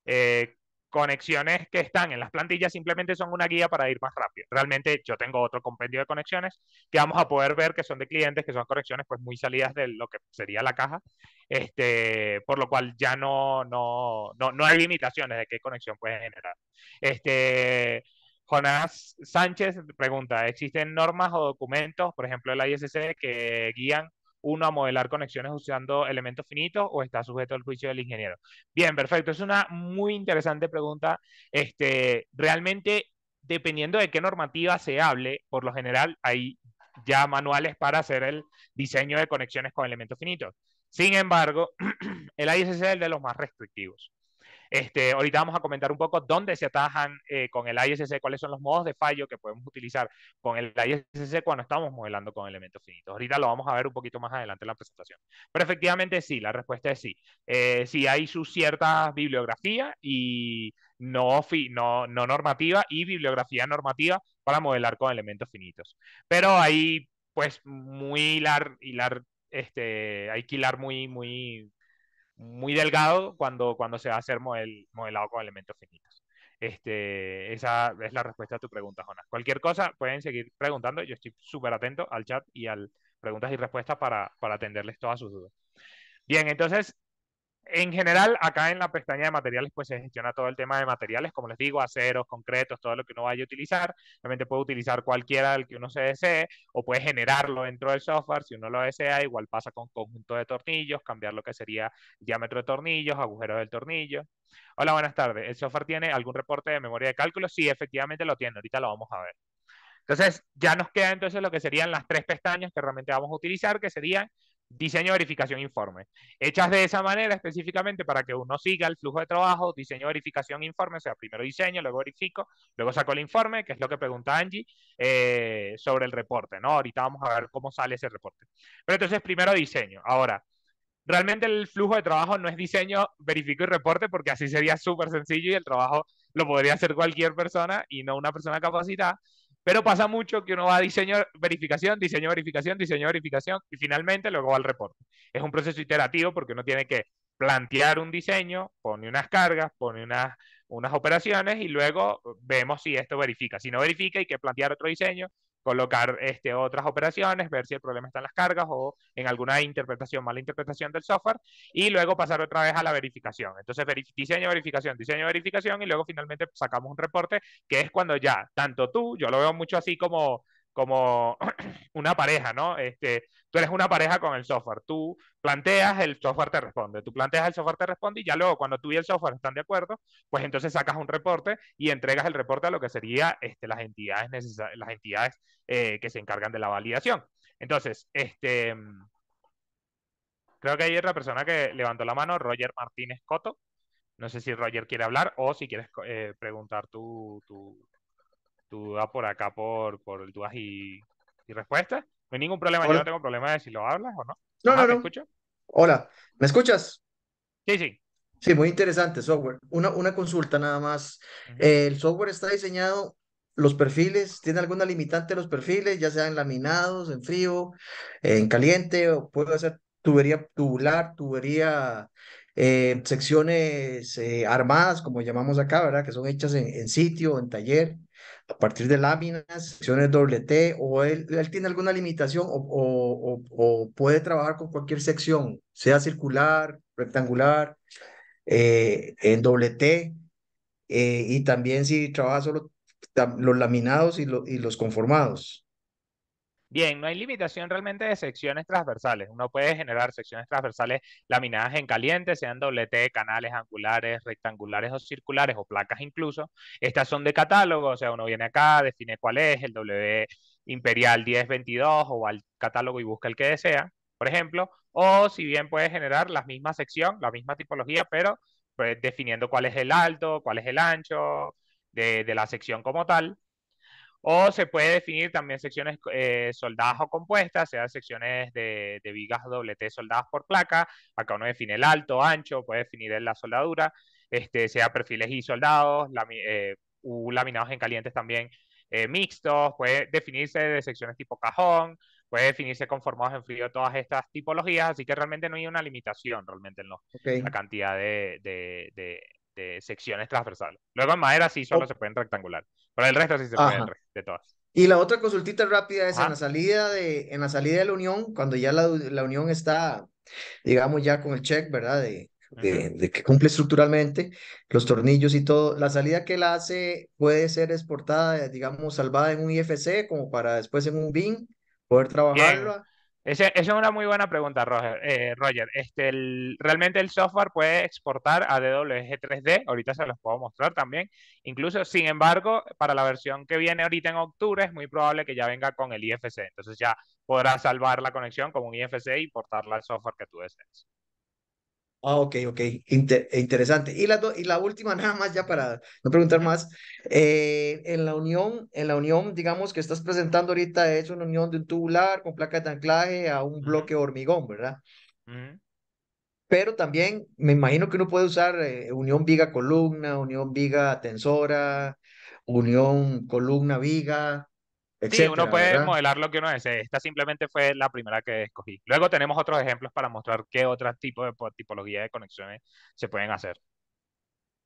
eh, conexiones que están en las plantillas simplemente son una guía para ir más rápido. Realmente yo tengo otro compendio de conexiones que vamos a poder ver que son de clientes, que son conexiones pues muy salidas de lo que sería la caja, este, por lo cual ya no, no, hay limitaciones de qué conexión puede generar. Este, Jonás Sánchez pregunta, ¿existen normas o documentos, por ejemplo la ISC, que guían uno a modelar conexiones usando elementos finitos o está sujeto al juicio del ingeniero? Bien, perfecto. Es una muy interesante pregunta. Este, realmente, dependiendo de qué normativa se hable, por lo general hay ya manuales para hacer el diseño de conexiones con elementos finitos. Sin embargo, el ISS es el de los más restrictivos. Este, ahorita vamos a comentar un poco dónde se atajan eh, con el ISC, cuáles son los modos de fallo que podemos utilizar con el ISC cuando estamos modelando con elementos finitos. Ahorita lo vamos a ver un poquito más adelante en la presentación. Pero efectivamente sí, la respuesta es sí. Eh, sí hay su cierta bibliografía y no, no, no normativa y bibliografía normativa para modelar con elementos finitos. Pero hay pues, muy hilar, este, hay que hilar muy, muy muy delgado cuando, cuando se va a hacer modelado con elementos finitos. Este, esa es la respuesta a tu pregunta, Jonas. Cualquier cosa, pueden seguir preguntando. Yo estoy súper atento al chat y al preguntas y respuestas para, para atenderles todas sus dudas. Bien, entonces en general, acá en la pestaña de materiales, pues se gestiona todo el tema de materiales, como les digo, aceros, concretos, todo lo que uno vaya a utilizar. Realmente puede utilizar cualquiera del que uno se desee o puede generarlo dentro del software. Si uno lo desea, igual pasa con conjunto de tornillos, cambiar lo que sería diámetro de tornillos, agujero del tornillo. Hola, buenas tardes. ¿El software tiene algún reporte de memoria de cálculo? Sí, efectivamente lo tiene. Ahorita lo vamos a ver. Entonces, ya nos queda entonces lo que serían las tres pestañas que realmente vamos a utilizar, que serían diseño, verificación, informe. Hechas de esa manera específicamente para que uno siga el flujo de trabajo, diseño, verificación, informe, o sea, primero diseño, luego verifico, luego saco el informe, que es lo que pregunta Angie, eh, sobre el reporte, ¿no? Ahorita vamos a ver cómo sale ese reporte. Pero entonces, primero diseño. Ahora, realmente el flujo de trabajo no es diseño, verifico y reporte, porque así sería súper sencillo y el trabajo lo podría hacer cualquier persona y no una persona capacitada, pero pasa mucho que uno va a diseño, verificación, diseño, verificación, diseño, verificación y finalmente luego va al reporte. Es un proceso iterativo porque uno tiene que plantear un diseño, pone unas cargas, pone unas, unas operaciones y luego vemos si esto verifica. Si no verifica, hay que plantear otro diseño colocar este, otras operaciones, ver si el problema está en las cargas o en alguna interpretación, mala interpretación del software, y luego pasar otra vez a la verificación. Entonces, diseño, verificación, diseño, verificación, y luego finalmente sacamos un reporte, que es cuando ya, tanto tú, yo lo veo mucho así como como una pareja, ¿no? Este, tú eres una pareja con el software, tú planteas, el software te responde, tú planteas, el software te responde y ya luego cuando tú y el software están de acuerdo, pues entonces sacas un reporte y entregas el reporte a lo que serían este, las entidades, las entidades eh, que se encargan de la validación. Entonces, este, creo que hay otra persona que levantó la mano, Roger Martínez Coto. No sé si Roger quiere hablar o si quieres eh, preguntar tu, tu, tú por acá por, por el dudas y, y respuestas. No hay ningún problema, yo no tengo problema de si lo hablas o no. No, no, no. ¿Me escucho? Hola, ¿me escuchas? Sí, sí. Sí, muy interesante software. Una, una consulta nada más. Eh, el software está diseñado, los perfiles, ¿tiene alguna limitante los perfiles, ya sean laminados, en frío, en caliente, o puedo hacer tubería tubular, tubería, eh, secciones eh, armadas, como llamamos acá, ¿verdad? Que son hechas en, en sitio, en taller a partir de láminas, secciones doble T, o él, él tiene alguna limitación o, puede trabajar con cualquier sección, sea circular, rectangular, eh, en doble T, eh, y también si trabaja solo los laminados y, y los conformados. Bien, no hay limitación realmente de secciones transversales. Uno puede generar secciones transversales laminadas en caliente, sean WT, canales angulares, rectangulares o circulares o placas incluso. Estas son de catálogo, o sea, uno viene acá, define cuál es, el W imperial 1022 o al catálogo y busca el que desea, por ejemplo. O si bien puede generar la misma sección, la misma tipología, pero pues, definiendo cuál es el alto, cuál es el ancho de la sección como tal o se puede definir también secciones eh, soldadas o compuestas, sea secciones de, de vigas doble T soldadas por placa. Acá uno define el alto, ancho, puede definir la soldadura, este, sea perfiles y soldados, eh, U laminados en calientes también eh, mixtos, puede definirse de secciones tipo cajón, puede definirse conformados en frío todas estas tipologías, así que realmente no hay una limitación realmente en la cantidad de, secciones transversales. Luego en madera sí solo se pueden rectangular, pero el resto sí se pueden y la otra consultita rápida es en la salida de en la salida de la Unión, cuando ya la, la Unión está, digamos, ya con el check, ¿verdad? De, de, que cumple estructuralmente los tornillos y todo. La salida que la hace puede ser exportada, digamos, salvada en un IFC como para después en un BIN poder trabajarlo. Esa es una muy buena pregunta, Roger. Eh, este, realmente el software puede exportar a DWG 3D, ahorita se los puedo mostrar también. Incluso, sin embargo, para la versión que viene ahorita en octubre es muy probable que ya venga con el IFC. Entonces ya podrás salvar la conexión con un IFC y portarla al software que tú desees. Ah, ok, ok, e interesante. Y la, y la última, nada más, ya para no preguntar más, eh, en la unión, en la unión, digamos, que estás presentando ahorita es una unión de un tubular con placa de anclaje a un bloque hormigón, ¿verdad? Pero también me imagino que uno puede usar eh, unión viga columna, unión viga tensora, unión columna viga, sí, uno puede modelar lo que uno desee. Esta simplemente fue la primera que escogí. Luego tenemos otros ejemplos para mostrar qué otros tipo de tipología de conexiones se pueden hacer.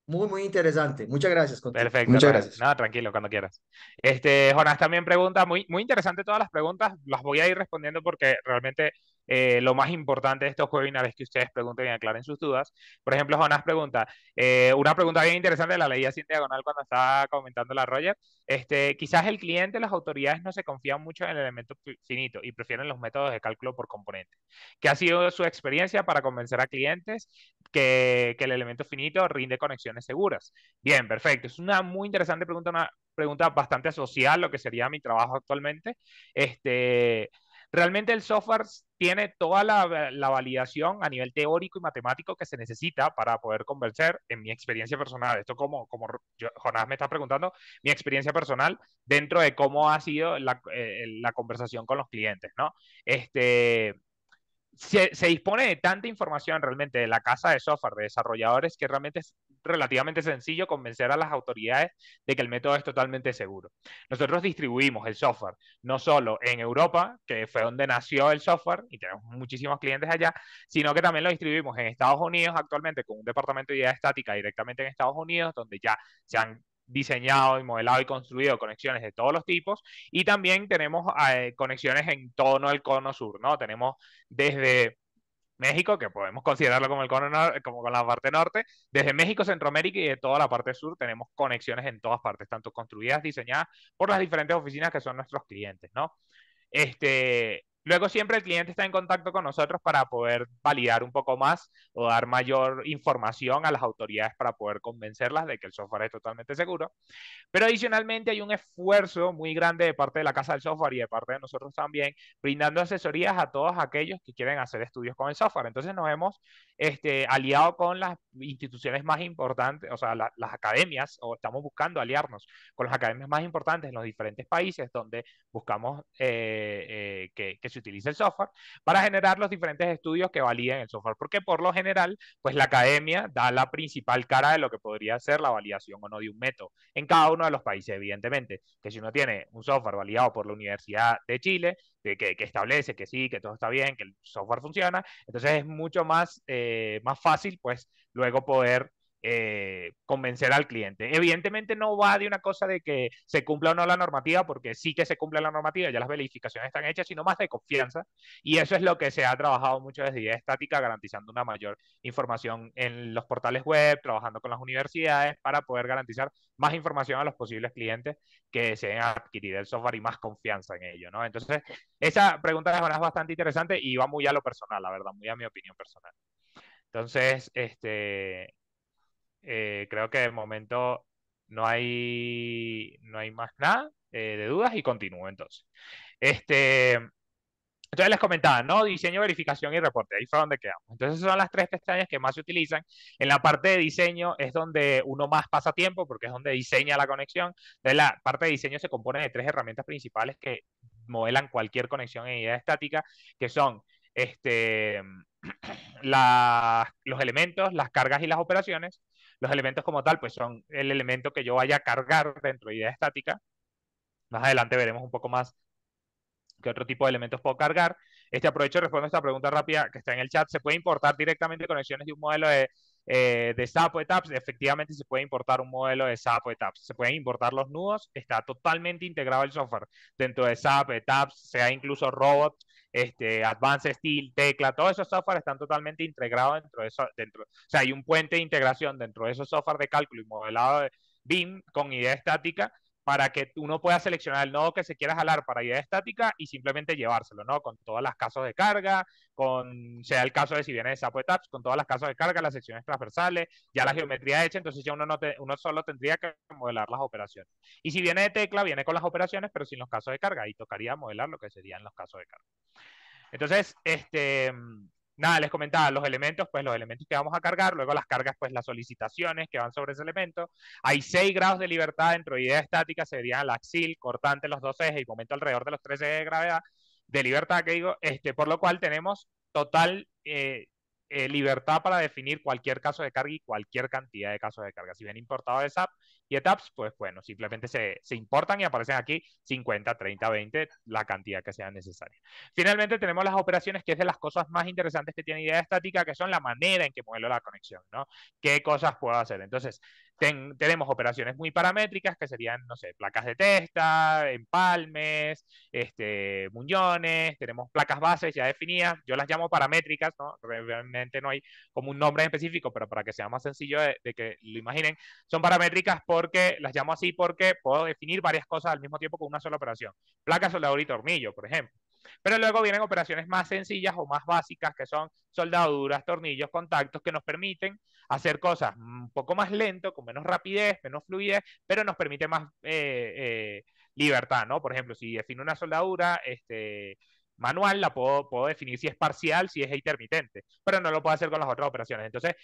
Muy, muy interesante. Muchas gracias. Conte. Perfecto. Muchas gracias. Nada, tranquilo, cuando quieras. Este, Jonás también pregunta, muy, muy interesante todas las preguntas. Las voy a ir respondiendo porque realmente eh, lo más importante de estos webinars es que ustedes pregunten y aclaren sus dudas. Por ejemplo, Jonás pregunta, eh, una pregunta bien interesante, la leí así en diagonal cuando estaba comentando la Roger. Este, quizás el cliente, las autoridades no se confían mucho en el elemento finito y prefieren los métodos de cálculo por componente. ¿Qué ha sido su experiencia para convencer a clientes que, que el elemento finito rinde conexiones seguras? Bien, perfecto. Es una muy interesante pregunta, una pregunta bastante social, lo que sería mi trabajo actualmente. Este, Realmente el software tiene toda la, validación a nivel teórico y matemático que se necesita para poder convencer en mi experiencia personal. Esto como, como Jonás me está preguntando, mi experiencia personal dentro de cómo ha sido eh, la, conversación con los clientes, ¿no? Este, se, se, dispone de tanta información realmente de la casa de software de desarrolladores que realmente relativamente sencillo convencer a las autoridades de que el método es totalmente seguro. Nosotros distribuimos el software no solo en Europa, que fue donde nació el software y tenemos muchísimos clientes allá, sino que también lo distribuimos en Estados Unidos actualmente con un departamento de idea estática directamente en Estados Unidos, donde ya se han diseñado y modelado y construido conexiones de todos los tipos y también tenemos eh, conexiones en todo el cono sur, ¿no? Tenemos desde México, que podemos considerarlo como, el cono como con la parte norte, desde México, Centroamérica y de toda la parte sur tenemos conexiones en todas partes, tanto construidas, diseñadas por las diferentes oficinas que son nuestros clientes, ¿no? Este, Luego siempre el cliente está en contacto con nosotros para poder validar un poco más o dar mayor información a las autoridades para poder convencerlas de que el software es totalmente seguro. Pero adicionalmente hay un esfuerzo muy grande de parte de la Casa del Software y de parte de nosotros también, brindando asesorías a todos aquellos que quieren hacer estudios con el software. Entonces nos hemos este, aliado con las instituciones más importantes, o sea, las academias, o estamos buscando aliarnos con las academias más importantes en los diferentes países donde buscamos eh, eh, que, que se utilice utiliza el software, para generar los diferentes estudios que validen el software, porque por lo general, pues la academia da la principal cara de lo que podría ser la validación o no de un método en cada uno de los países, evidentemente, que si uno tiene un software validado por la Universidad de Chile, que, establece que sí, que todo está bien, que el software funciona, entonces es mucho más, eh, más fácil, pues luego poder eh, convencer al cliente. Evidentemente no va de una cosa de que se cumpla o no la normativa, porque sí que se cumple la normativa, ya las verificaciones están hechas, sino más de confianza. Y eso es lo que se ha trabajado mucho desde idea estática, garantizando una mayor información en los portales web, trabajando con las universidades para poder garantizar más información a los posibles clientes que deseen adquirir el software y más confianza en ello, ¿no? Entonces, esa pregunta de es bastante interesante y va muy a lo personal, la verdad, muy a mi opinión personal. Entonces, este, eh, creo que de momento no hay, no hay más nada eh, de dudas y continúo entonces. Este, entonces les comentaba, ¿no? Diseño, verificación y reporte. Ahí fue donde quedamos. Entonces son las tres pestañas que más se utilizan. En la parte de diseño es donde uno más pasa tiempo porque es donde diseña la conexión. de la parte de diseño se compone de tres herramientas principales que modelan cualquier conexión en idea estática, que son este, los elementos, las cargas y las operaciones. Los elementos como tal, pues son el elemento que yo vaya a cargar dentro de idea estática. Más adelante veremos un poco más qué otro tipo de elementos puedo cargar. Este aprovecho y respondo esta pregunta rápida que está en el chat. ¿Se puede importar directamente conexiones de un modelo de eh, de o ETAPS, efectivamente se puede importar un modelo de o ETAPS. Se pueden importar los nudos, está totalmente integrado el software dentro de SAP, ETAPS, sea incluso Robot, este, Advanced Steel, Tecla, todos esos software están totalmente integrados dentro de eso. Dentro, o sea, hay un puente de integración dentro de esos software de cálculo y modelado de BIM con idea estática para que uno pueda seleccionar el nodo que se quiera jalar para idea estática y simplemente llevárselo, ¿no? Con todas las casos de carga, con, sea el caso de si viene de Sapo TAPS, con todas las casos de carga, las secciones transversales, ya la geometría hecha, entonces ya uno, no uno solo tendría que modelar las operaciones. Y si viene de tecla, viene con las operaciones, pero sin los casos de carga, ahí tocaría modelar lo que serían los casos de carga. Entonces, este, nada, les comentaba los elementos, pues los elementos que vamos a cargar, luego las cargas, pues las solicitaciones que van sobre ese elemento. Hay seis grados de libertad dentro de idea estática, serían la axil, cortante los dos ejes y momento alrededor de los tres ejes de gravedad de libertad, que digo, este, por lo cual tenemos total eh, eh, libertad para definir cualquier caso de carga y cualquier cantidad de casos de carga. Si bien importado de SAP y ETAPS, pues bueno, simplemente se, se importan y aparecen aquí 50, 30, 20, la cantidad que sea necesaria. Finalmente tenemos las operaciones, que es de las cosas más interesantes que tiene idea estática, que son la manera en que modelo la conexión, ¿no? ¿Qué cosas puedo hacer? Entonces, tenemos operaciones muy paramétricas que serían, no sé, placas de testa, empalmes, este, muñones, tenemos placas bases ya definidas, yo las llamo paramétricas, ¿no? realmente no hay como un nombre específico, pero para que sea más sencillo de, que lo imaginen, son paramétricas porque las llamo así porque puedo definir varias cosas al mismo tiempo con una sola operación. placas soldador y tornillo, por ejemplo. Pero luego vienen operaciones más sencillas o más básicas, que son soldaduras, tornillos, contactos, que nos permiten hacer cosas un poco más lento, con menos rapidez, menos fluidez, pero nos permite más eh, eh, libertad, ¿no? Por ejemplo, si defino una soldadura, este, manual, la puedo, puedo definir si es parcial, si es intermitente, pero no lo puedo hacer con las otras operaciones. Entonces,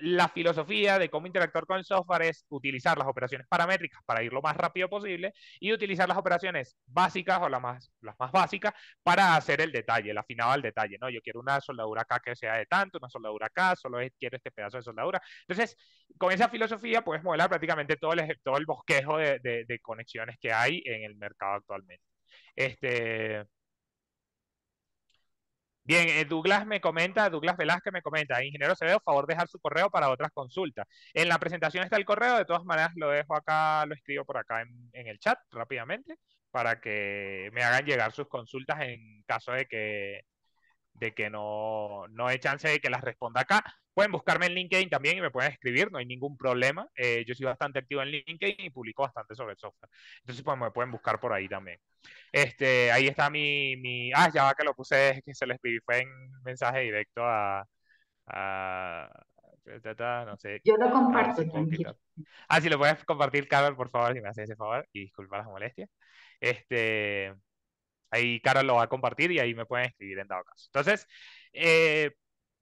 la filosofía de cómo interactuar con el software es utilizar las operaciones paramétricas para ir lo más rápido posible y utilizar las operaciones básicas o las más, las más básicas para hacer el detalle, el afinado al detalle, ¿no? Yo quiero una soldadura acá que sea de tanto, una soldadura acá, solo quiero este pedazo de soldadura. Entonces, con esa filosofía puedes modelar prácticamente todo el, el bosquejo de, de, de conexiones que hay en el mercado actualmente. Este, Bien, eh, Douglas me comenta, Douglas Velázquez me comenta, ingeniero por favor dejar su correo para otras consultas. En la presentación está el correo, de todas maneras lo dejo acá, lo escribo por acá en el chat rápidamente para que me hagan llegar sus consultas en caso de que de que no, hay chance de que las responda acá. Pueden buscarme en LinkedIn también y me pueden escribir, no hay ningún problema. Eh, yo soy bastante activo en LinkedIn y publico bastante sobre el software. Entonces, pues me pueden buscar por ahí también. Este, ahí está mi, Ah, ya va que lo puse, es que se les escribí, fue en mensaje directo a... no sé. Yo lo ah, comparto. Ah, ah si lo puedes compartir, Carol, por favor, si me haces ese favor y disculpa las molestias. Este, Ahí Carol lo va a compartir y ahí me pueden escribir en dado caso. Entonces, eh,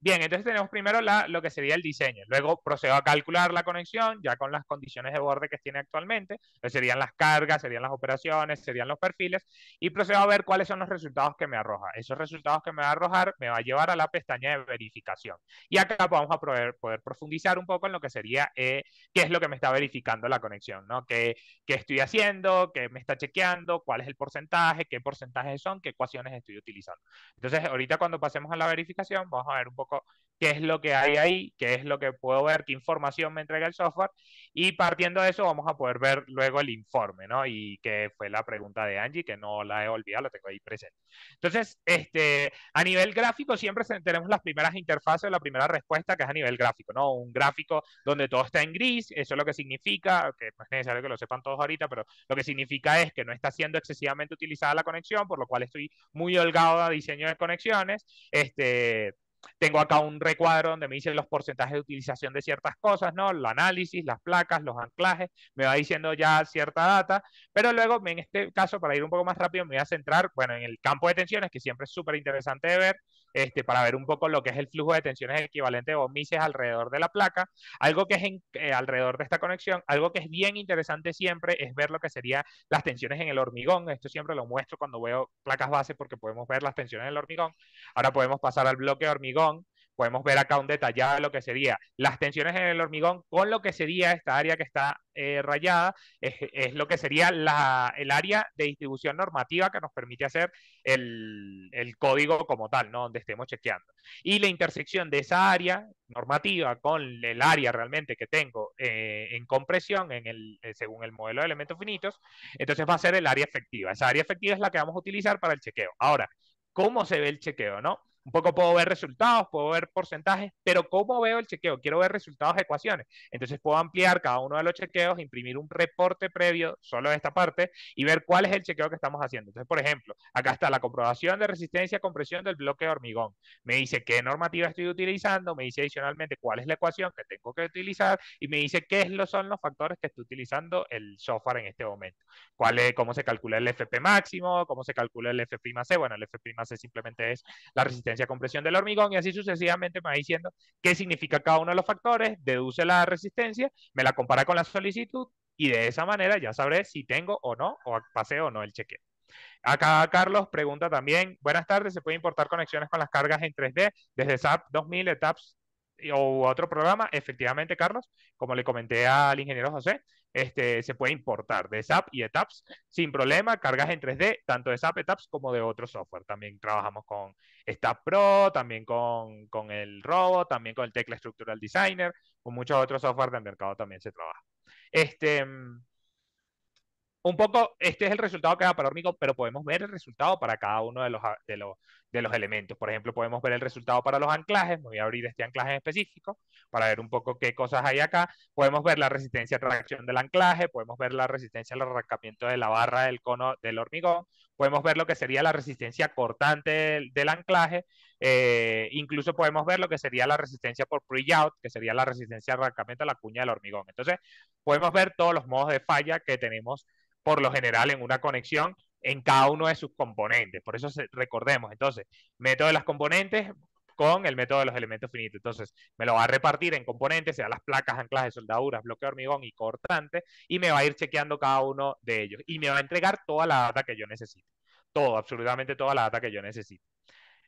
Bien, entonces tenemos primero la, lo que sería el diseño. Luego procedo a calcular la conexión ya con las condiciones de borde que tiene actualmente. serían las cargas, serían las operaciones, serían los perfiles. Y procedo a ver cuáles son los resultados que me arroja. Esos resultados que me va a arrojar me va a llevar a la pestaña de verificación. Y acá vamos a poder, poder profundizar un poco en lo que sería eh, qué es lo que me está verificando la conexión, ¿no? ¿Qué, qué estoy haciendo, qué me está chequeando, cuál es el porcentaje, qué porcentajes son, qué ecuaciones estoy utilizando. Entonces, ahorita cuando pasemos a la verificación, vamos a ver un poco qué es lo que hay ahí, qué es lo que puedo ver, qué información me entrega el software, y partiendo de eso vamos a poder ver luego el informe, ¿no? Y que fue la pregunta de Angie, que no la he olvidado, la tengo ahí presente. Entonces, este, a nivel gráfico siempre tenemos las primeras interfaces, la primera respuesta que es a nivel gráfico, ¿no? Un gráfico donde todo está en gris, eso es lo que significa, que no es necesario que lo sepan todos ahorita, pero lo que significa es que no está siendo excesivamente utilizada la conexión, por lo cual estoy muy holgado a diseño de conexiones, este tengo acá un recuadro donde me dice los porcentajes de utilización de ciertas cosas, ¿no? El análisis, las placas, los anclajes, me va diciendo ya cierta data, pero luego en este caso, para ir un poco más rápido, me voy a centrar, bueno, en el campo de tensiones, que siempre es súper interesante de ver, este, para ver un poco lo que es el flujo de tensiones equivalente de alrededor de la placa. Algo que es eh, alrededor de esta conexión, algo que es bien interesante siempre es ver lo que serían las tensiones en el hormigón. Esto siempre lo muestro cuando veo placas base porque podemos ver las tensiones en el hormigón. Ahora podemos pasar al bloque de hormigón podemos ver acá un detallado de lo que sería las tensiones en el hormigón con lo que sería esta área que está eh, rayada, es, lo que sería el área de distribución normativa que nos permite hacer el, código como tal, ¿no? donde estemos chequeando. Y la intersección de esa área normativa con el área realmente que tengo eh, en compresión en el, eh, según el modelo de elementos finitos, entonces va a ser el área efectiva. Esa área efectiva es la que vamos a utilizar para el chequeo. Ahora, ¿cómo se ve el chequeo? ¿no? Un poco puedo ver resultados, puedo ver porcentajes, pero ¿cómo veo el chequeo? Quiero ver resultados de ecuaciones. Entonces puedo ampliar cada uno de los chequeos, imprimir un reporte previo solo de esta parte y ver cuál es el chequeo que estamos haciendo. Entonces, por ejemplo, acá está la comprobación de resistencia a compresión del bloque de hormigón. Me dice qué normativa estoy utilizando, me dice adicionalmente cuál es la ecuación que tengo que utilizar y me dice qué son los factores que estoy utilizando el software en este momento. ¿Cuál es, cómo se calcula el FP máximo, cómo se calcula el C Bueno, el C simplemente es la resistencia compresión del hormigón y así sucesivamente me va diciendo qué significa cada uno de los factores, deduce la resistencia, me la compara con la solicitud y de esa manera ya sabré si tengo o no, o pasé o no el chequeo. Acá Carlos pregunta también, buenas tardes, ¿se puede importar conexiones con las cargas en 3D desde SAP 2000, ETAPS o otro programa? Efectivamente, Carlos, como le comenté al ingeniero José, este, se puede importar de SAP y ETAPS sin problema, cargas en 3D, tanto de SAP, ETAPS como de otro software. También trabajamos con STAP Pro, también con, el Robo, también con el Tecla Structural Designer, con muchos otros software del mercado también se trabaja. Este, mm, un poco, este es el resultado que da para hormigón, pero podemos ver el resultado para cada uno de los, de, los, elementos. Por ejemplo, podemos ver el resultado para los anclajes. Me voy a abrir este anclaje específico para ver un poco qué cosas hay acá. Podemos ver la resistencia a tracción del anclaje, podemos ver la resistencia al arrancamiento de la barra del cono del hormigón, podemos ver lo que sería la resistencia cortante del, anclaje, eh, incluso podemos ver lo que sería la resistencia por pre-out, que sería la resistencia al arrancamiento de la cuña del hormigón. Entonces, podemos ver todos los modos de falla que tenemos por lo general en una conexión en cada uno de sus componentes. Por eso recordemos, entonces, método de las componentes con el método de los elementos finitos. Entonces, me lo va a repartir en componentes, sea las placas, de soldaduras, bloque de hormigón y cortante, y me va a ir chequeando cada uno de ellos. Y me va a entregar toda la data que yo necesito. Todo, absolutamente toda la data que yo necesito.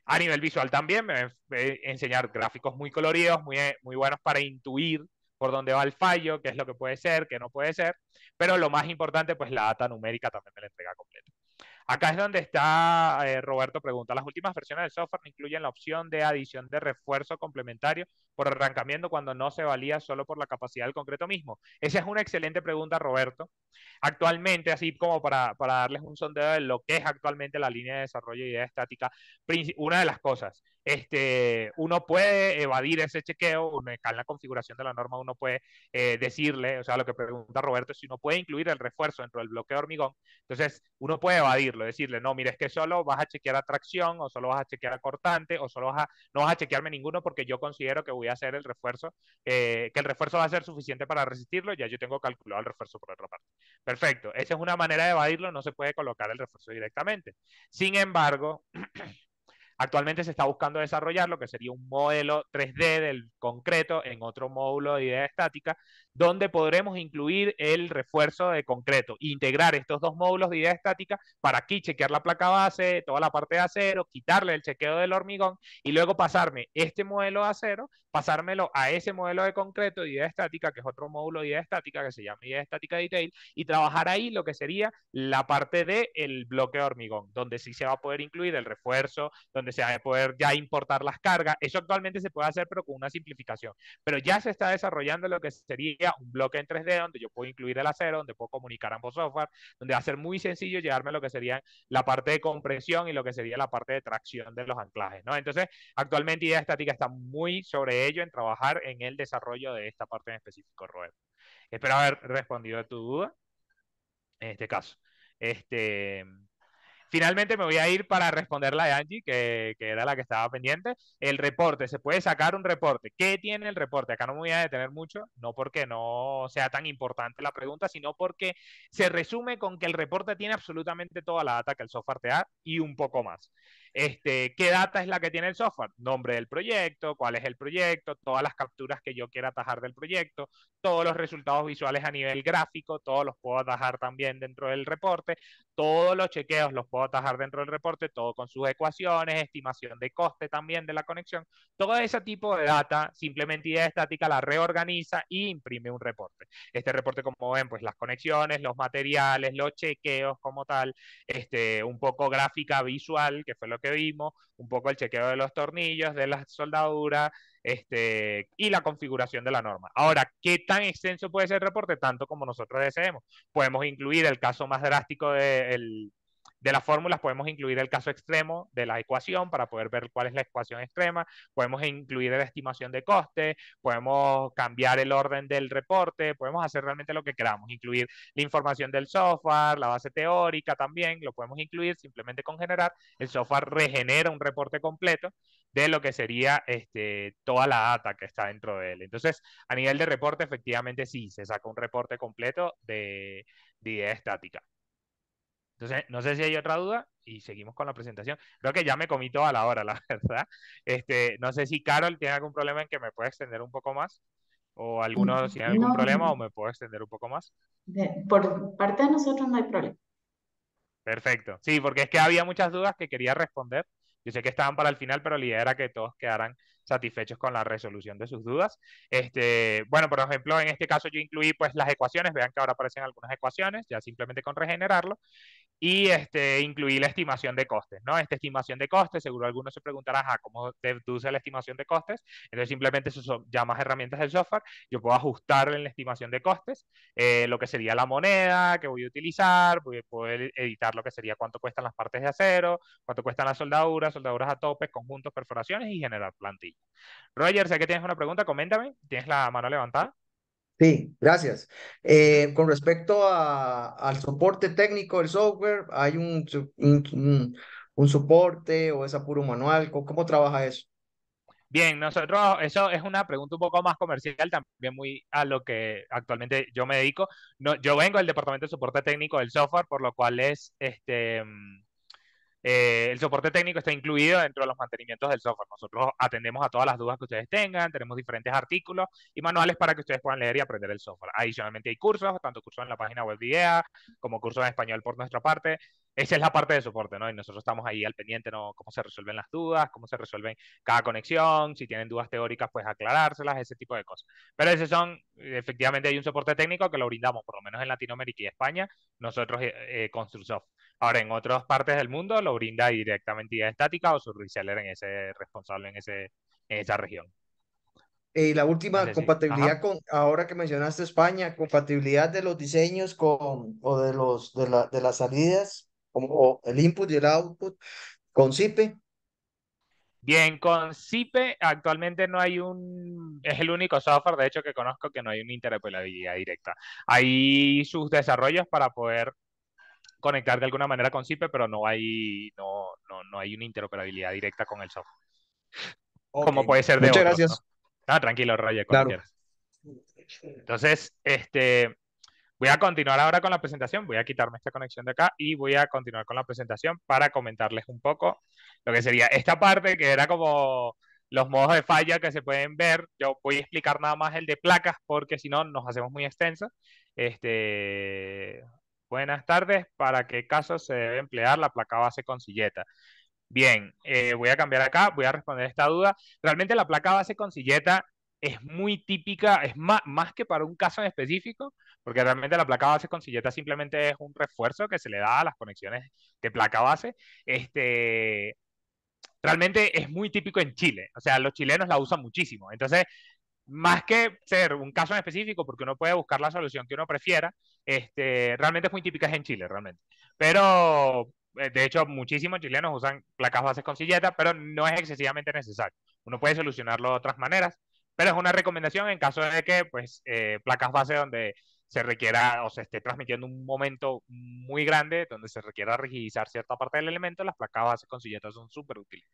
A nivel visual también me va a eh, enseñar gráficos muy coloridos, muy, eh, muy buenos para intuir por dónde va el fallo, qué es lo que puede ser, qué no puede ser, pero lo más importante, pues la data numérica también me la entrega completa. Acá es donde está, eh, Roberto pregunta, las últimas versiones del software incluyen la opción de adición de refuerzo complementario por arrancamiento cuando no se valía solo por la capacidad del concreto mismo. Esa es una excelente pregunta, Roberto. Actualmente, así como para, para darles un sondeo de lo que es actualmente la línea de desarrollo de idea estática, una de las cosas, este, uno puede evadir ese chequeo, en la configuración de la norma uno puede eh, decirle, o sea, lo que pregunta Roberto, si uno puede incluir el refuerzo dentro del bloque de hormigón, entonces uno puede evadirlo, decirle, no, mire, es que solo vas a chequear atracción, tracción, o solo vas a chequear a cortante, o solo vas a, no vas a chequearme ninguno porque yo considero que voy a hacer el refuerzo, eh, que el refuerzo va a ser suficiente para resistirlo, ya yo tengo calculado el refuerzo por otra parte. Perfecto, esa es una manera de evadirlo, no se puede colocar el refuerzo directamente. Sin embargo, Actualmente se está buscando desarrollar lo que sería un modelo 3D del concreto en otro módulo de idea estática, donde podremos incluir el refuerzo de concreto, integrar estos dos módulos de idea estática para aquí chequear la placa base, toda la parte de acero, quitarle el chequeo del hormigón y luego pasarme este modelo de acero pasármelo a ese modelo de concreto de idea estática, que es otro módulo de idea estática que se llama idea estática detail, y trabajar ahí lo que sería la parte del el bloque de hormigón, donde sí se va a poder incluir el refuerzo, donde se va a poder ya importar las cargas. Eso actualmente se puede hacer, pero con una simplificación. Pero ya se está desarrollando lo que sería un bloque en 3D, donde yo puedo incluir el acero, donde puedo comunicar ambos software, donde va a ser muy sencillo llevarme a lo que sería la parte de compresión y lo que sería la parte de tracción de los anclajes. ¿no? Entonces, actualmente idea estática está muy sobre ello en trabajar en el desarrollo de esta parte en específico, Robert. Espero haber respondido a tu duda en este caso. Este, finalmente me voy a ir para responder la de Angie, que, que, era la que estaba pendiente. El reporte, se puede sacar un reporte. ¿Qué tiene el reporte? Acá no me voy a detener mucho, no porque no sea tan importante la pregunta, sino porque se resume con que el reporte tiene absolutamente toda la data que el software te da y un poco más. Este, ¿Qué data es la que tiene el software? Nombre del proyecto, cuál es el proyecto, todas las capturas que yo quiera atajar del proyecto, todos los resultados visuales a nivel gráfico, todos los puedo atajar también dentro del reporte, todos los chequeos los puedo atajar dentro del reporte, todo con sus ecuaciones, estimación de coste también de la conexión, todo ese tipo de data, simplemente idea estática la reorganiza y imprime un reporte. Este reporte, como ven, pues las conexiones, los materiales, los chequeos como tal, este, un poco gráfica visual, que fue lo que vimos, un poco el chequeo de los tornillos, de la soldadura este, y la configuración de la norma. Ahora, ¿qué tan extenso puede ser el reporte? Tanto como nosotros deseemos. Podemos incluir el caso más drástico del... De las fórmulas podemos incluir el caso extremo de la ecuación para poder ver cuál es la ecuación extrema, podemos incluir la estimación de coste, podemos cambiar el orden del reporte, podemos hacer realmente lo que queramos, incluir la información del software, la base teórica también, lo podemos incluir simplemente con generar, el software regenera un reporte completo de lo que sería este, toda la data que está dentro de él. Entonces, a nivel de reporte, efectivamente sí, se saca un reporte completo de, de idea estática. Entonces, no sé si hay otra duda y seguimos con la presentación. Creo que ya me comí toda la hora, la verdad. Este, no sé si Carol tiene algún problema en que me pueda extender un poco más o alguno si algún problema o me puede extender un poco más. por parte de nosotros no hay problema. Perfecto. Sí, porque es que había muchas dudas que quería responder. Yo sé que estaban para el final, pero la idea era que todos quedaran satisfechos con la resolución de sus dudas. Este, bueno, por ejemplo, en este caso yo incluí pues las ecuaciones, vean que ahora aparecen algunas ecuaciones, ya simplemente con regenerarlo y este, incluí la estimación de costes, ¿no? Esta estimación de costes, seguro algunos se preguntarán, ah, ¿cómo deduce la estimación de costes? Entonces simplemente son más herramientas del software, yo puedo ajustar en la estimación de costes eh, lo que sería la moneda que voy a utilizar, voy a poder editar lo que sería cuánto cuestan las partes de acero, cuánto cuestan las soldaduras, soldaduras a tope, conjuntos, perforaciones y generar plantillas. Roger, sé que tienes una pregunta, coméntame, ¿tienes la mano levantada? Sí, gracias. Eh, con respecto al soporte técnico del software, ¿hay un, un, soporte o es a apuro manual? ¿Cómo, trabaja eso? Bien, nosotros, eso es una pregunta un poco más comercial, también muy a lo que actualmente yo me dedico. No, yo vengo del departamento de soporte técnico del software, por lo cual es este, mm, eh, el soporte técnico está incluido dentro de los mantenimientos del software. Nosotros atendemos a todas las dudas que ustedes tengan, tenemos diferentes artículos y manuales para que ustedes puedan leer y aprender el software. Adicionalmente hay cursos, tanto cursos en la página web de IDEA como cursos en español por nuestra parte. Esa es la parte de soporte, ¿no? Y nosotros estamos ahí al pendiente, ¿no? Cómo se resuelven las dudas, cómo se resuelven cada conexión, si tienen dudas teóricas, pues aclarárselas, ese tipo de cosas. Pero esos son, efectivamente, hay un soporte técnico que lo brindamos, por lo menos en Latinoamérica y España, nosotros eh, eh ConstruSoft. Ahora, en otras partes del mundo lo brinda directamente la estática o su reseller en ese responsable en, ese, esa región. Eh, y la última, compatibilidad con, ahora que mencionaste España, compatibilidad de los diseños con, o de, los, de, la, de las salidas, como el input y el output, con CIPE. Bien, con CIPE actualmente no hay un, es el único software, de hecho, que conozco que no hay una interoperabilidad directa. Hay sus desarrollos para poder conectar de alguna manera con Cipe, pero no hay, no, no, no hay una interoperabilidad directa con el software. Como puede ser de Muchas gracias. Ah, tranquilo, Roger, claro. Entonces, este, voy a continuar ahora con la presentación. Voy a quitarme esta conexión de acá y voy a continuar con la presentación para comentarles un poco lo que sería esta parte que era como los modos de falla que se pueden ver. Yo voy a explicar nada más el de placas porque si no nos hacemos muy extensos Este, Buenas tardes. ¿Para qué casos se debe emplear la placa base con silleta? Bien, eh, voy a cambiar acá, voy a responder esta duda. Realmente la placa base con silleta es muy típica, es más, que para un caso en específico, porque realmente la placa base con silleta simplemente es un refuerzo que se le da a las conexiones de placa base. Este, realmente es muy típico en Chile, o sea, los chilenos la usan muchísimo. Entonces, más que ser un caso en específico, porque uno puede buscar la solución que uno prefiera, este, realmente es muy típica en Chile, realmente. Pero, eh, de hecho, muchísimos chilenos usan placas bases con silletas pero no es excesivamente necesario. Uno puede solucionarlo de otras maneras, pero es una recomendación en caso de que, pues, eh, placas base donde se requiera o se esté transmitiendo un momento muy grande donde se requiera rigidizar cierta parte del elemento, las placas bases con silletas son súper útiles.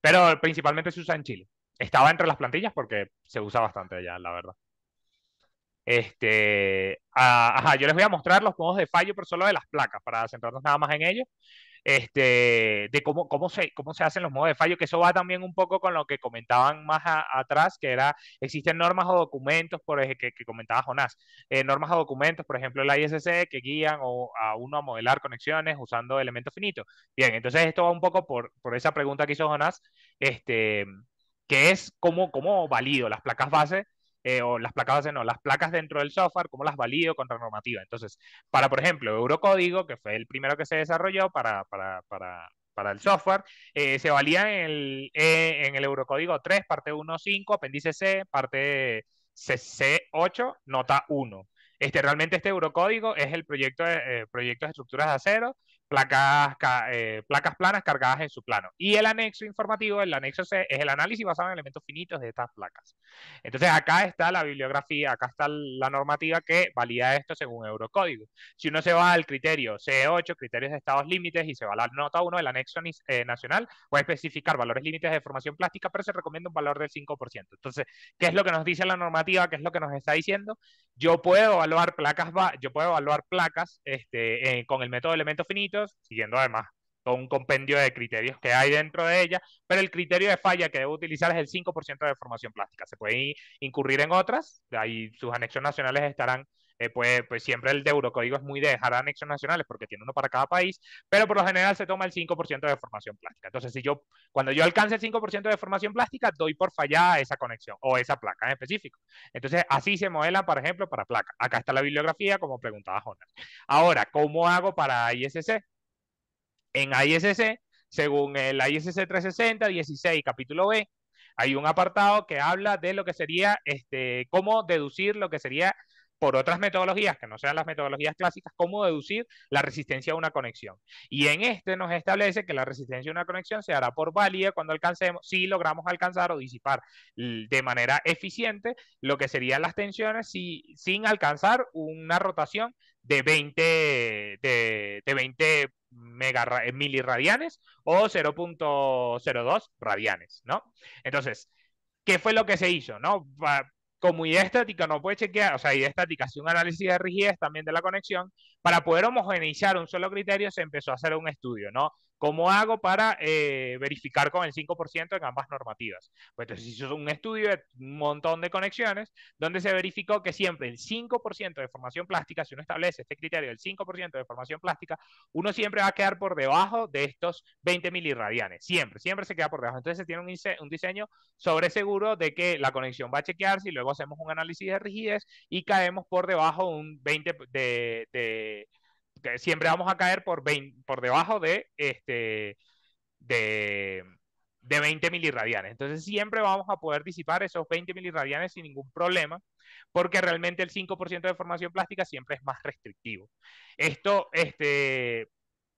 Pero principalmente se usa en Chile. Estaba entre las plantillas porque se usa bastante allá, la verdad. Este, yo les voy a mostrar los modos de fallo, pero solo de las placas, para centrarnos nada más en ellos. Este, de cómo, cómo, se, cómo se hacen los modos de fallo, que eso va también un poco con lo que comentaban más atrás, que era, existen normas o documentos, por que, comentaba Jonás, eh, normas o documentos, por ejemplo, la ISC, que guían o, a uno a modelar conexiones usando elementos finitos. Bien, entonces esto va un poco por, por esa pregunta que hizo Jonás, este, que es cómo, cómo valido las placas base eh, o las placas no, las placas dentro del software, cómo las valido contra normativa. Entonces, para, por ejemplo, Eurocódigo, que fue el primero que se desarrolló para, para, el software, eh, se valía en el, eh, Eurocódigo 3, parte 1.5, apéndice C, parte c 8 nota 1. Este, realmente este Eurocódigo es el proyecto de, proyecto de estructuras de acero placas, eh, placas planas cargadas en su plano. Y el anexo informativo, el anexo C, es el análisis basado en elementos finitos de estas placas. Entonces acá está la bibliografía, acá está la normativa que valida esto según Eurocódigo. Si uno se va al criterio c 8 criterios de estados límites, y se va a la nota 1, del anexo eh, nacional nacional a especificar valores límites de formación plástica, pero se recomienda un valor del 5%. Entonces, ¿qué es lo que nos dice la normativa? ¿Qué es lo que nos está diciendo? Yo puedo evaluar placas, yo puedo evaluar placas este, eh, con el método de elementos finitos, siguiendo además todo un compendio de criterios que hay dentro de ella, pero el criterio de falla que debo utilizar es el 5% de formación plástica. Se puede incurrir en otras, ahí sus anexos nacionales estarán eh, pues, pues, siempre el de Eurocódigo es muy de dejar anexos nacionales porque tiene uno para cada país, pero por lo general se toma el 5% de formación plástica. Entonces, si yo, cuando yo alcance el 5% de formación plástica, doy por fallada esa conexión o esa placa en específico. Entonces, así se modela, por ejemplo, para placa. Acá está la bibliografía, como preguntaba Jonas. Ahora, ¿cómo hago para ISC? En ISC, según el ISC 360, 16, capítulo B, hay un apartado que habla de lo que sería, este, cómo deducir lo que sería por otras metodologías que no sean las metodologías clásicas, cómo deducir la resistencia a una conexión. Y en este nos establece que la resistencia a una conexión se hará por válida cuando alcancemos, si logramos alcanzar o disipar de manera eficiente lo que serían las tensiones sin alcanzar una rotación de 20, de, 20 milirradianes o 0.02 radianes, ¿no? Entonces, ¿qué fue lo que se hizo? ¿no? como idea estática no puede chequear, o sea, idea estática hace un análisis de rigidez también de la conexión, para poder homogeneizar un solo criterio se empezó a hacer un estudio, ¿no? ¿Cómo hago para eh, verificar con el 5% en ambas normativas? Pues entonces hizo un estudio de un montón de conexiones donde se verificó que siempre el 5% de formación plástica, si uno establece este criterio del 5% de formación plástica, uno siempre va a quedar por debajo de estos 20 milirradianes. Siempre, siempre se queda por debajo. Entonces se tiene un, diseño sobre seguro de que la conexión va a chequearse y luego hacemos un análisis de rigidez y caemos por debajo un 20 de siempre vamos a caer por, por debajo de, este, de, 20 milirradianes. Entonces siempre vamos a poder disipar esos 20 milirradianes sin ningún problema, porque realmente el 5% de formación plástica siempre es más restrictivo. Esto este,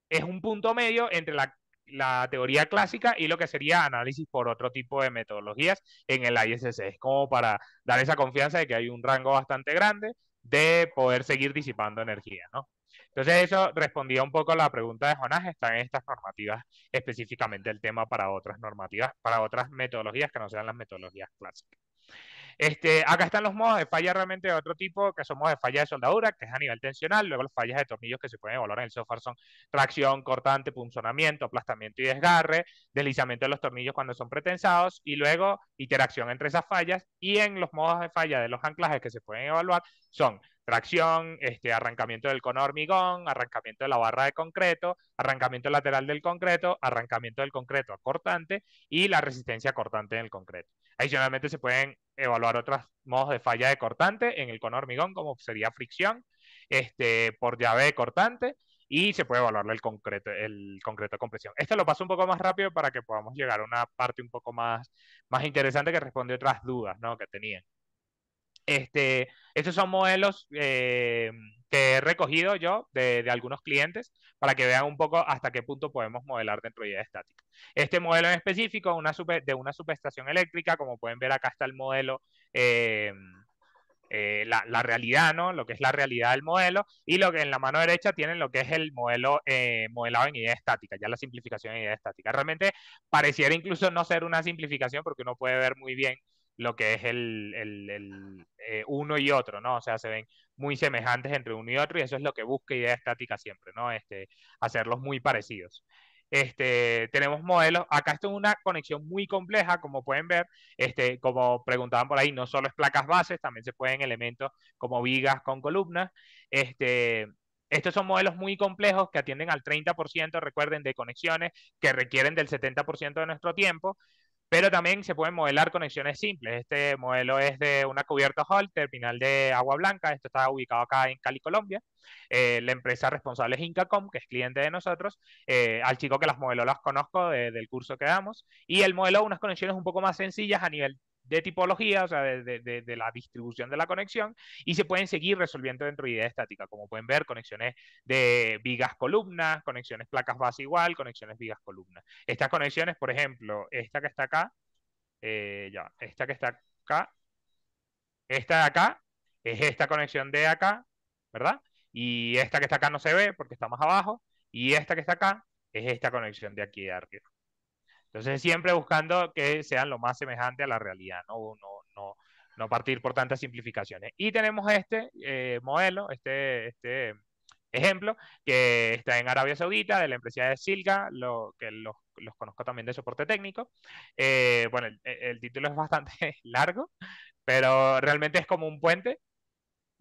es un punto medio entre la, la teoría clásica y lo que sería análisis por otro tipo de metodologías en el ISS. Es como para dar esa confianza de que hay un rango bastante grande de poder seguir disipando energía, ¿no? Entonces eso respondía un poco a la pregunta de Jonás, están estas normativas específicamente el tema para otras normativas, para otras metodologías que no sean las metodologías clásicas. Este, acá están los modos de falla realmente de otro tipo, que son modos de falla de soldadura, que es a nivel tensional. Luego las fallas de tornillos que se pueden evaluar en el software son tracción, cortante, punzonamiento, aplastamiento y desgarre, deslizamiento de los tornillos cuando son pretensados y luego interacción entre esas fallas. Y en los modos de falla de los anclajes que se pueden evaluar son tracción, este, arrancamiento del cono hormigón, arrancamiento de la barra de concreto, arrancamiento lateral del concreto, arrancamiento del concreto cortante y la resistencia cortante en el concreto. Adicionalmente se pueden evaluar otros modos de falla de cortante en el cono hormigón, como sería fricción este, por llave de cortante, y se puede evaluar el concreto, el concreto de compresión. Esto lo paso un poco más rápido para que podamos llegar a una parte un poco más, más interesante que responde otras dudas que tenían. Este, estos son modelos eh, que he recogido yo de, algunos clientes para que vean un poco hasta qué punto podemos modelar dentro de idea estática. Este modelo en específico una de una subestación eléctrica, como pueden ver acá está el modelo, eh, eh, la, realidad, ¿no? Lo que es la realidad del modelo y lo que en la mano derecha tienen lo que es el modelo modelado en idea estática, ya la simplificación en idea estática. Realmente pareciera incluso no ser una simplificación porque uno puede ver muy bien lo que es el, eh, uno y otro, ¿no? O sea, se ven muy semejantes entre uno y otro y eso es lo que busca idea estática siempre, ¿no? Este, hacerlos muy parecidos. Este, tenemos modelos, acá esto es una conexión muy compleja, como pueden ver, este, como preguntaban por ahí, no solo es placas bases, también se pueden elementos como vigas con columnas, este, estos son modelos muy complejos que atienden al 30%, recuerden, de conexiones que requieren del 70% de nuestro tiempo pero también se pueden modelar conexiones simples. Este modelo es de una cubierta Hall, terminal de agua blanca, esto está ubicado acá en Cali, Colombia. Eh, la empresa responsable es Incacom, que es cliente de nosotros, eh, al chico que las modeló las conozco del curso que damos, y el modelo unas conexiones un poco más sencillas a nivel de tipología, o sea, de, la distribución de la conexión, y se pueden seguir resolviendo dentro de idea estática, como pueden ver, conexiones de vigas columnas, conexiones placas base igual, conexiones vigas columnas. Estas conexiones, por ejemplo, esta que está acá, eh, ya, esta que está acá, esta de acá, es esta conexión de acá, ¿verdad? Y esta que está acá no se ve porque está más abajo, y esta que está acá es esta conexión de aquí arriba. Entonces, siempre buscando que sean lo más semejante a la realidad, no, no, no, no partir por tantas simplificaciones. Y tenemos este eh, modelo, este, este ejemplo, que está en Arabia Saudita, de la empresa de Silga, lo, que los, los conozco también de soporte técnico. Eh, bueno, el, el, título es bastante largo, pero realmente es como un puente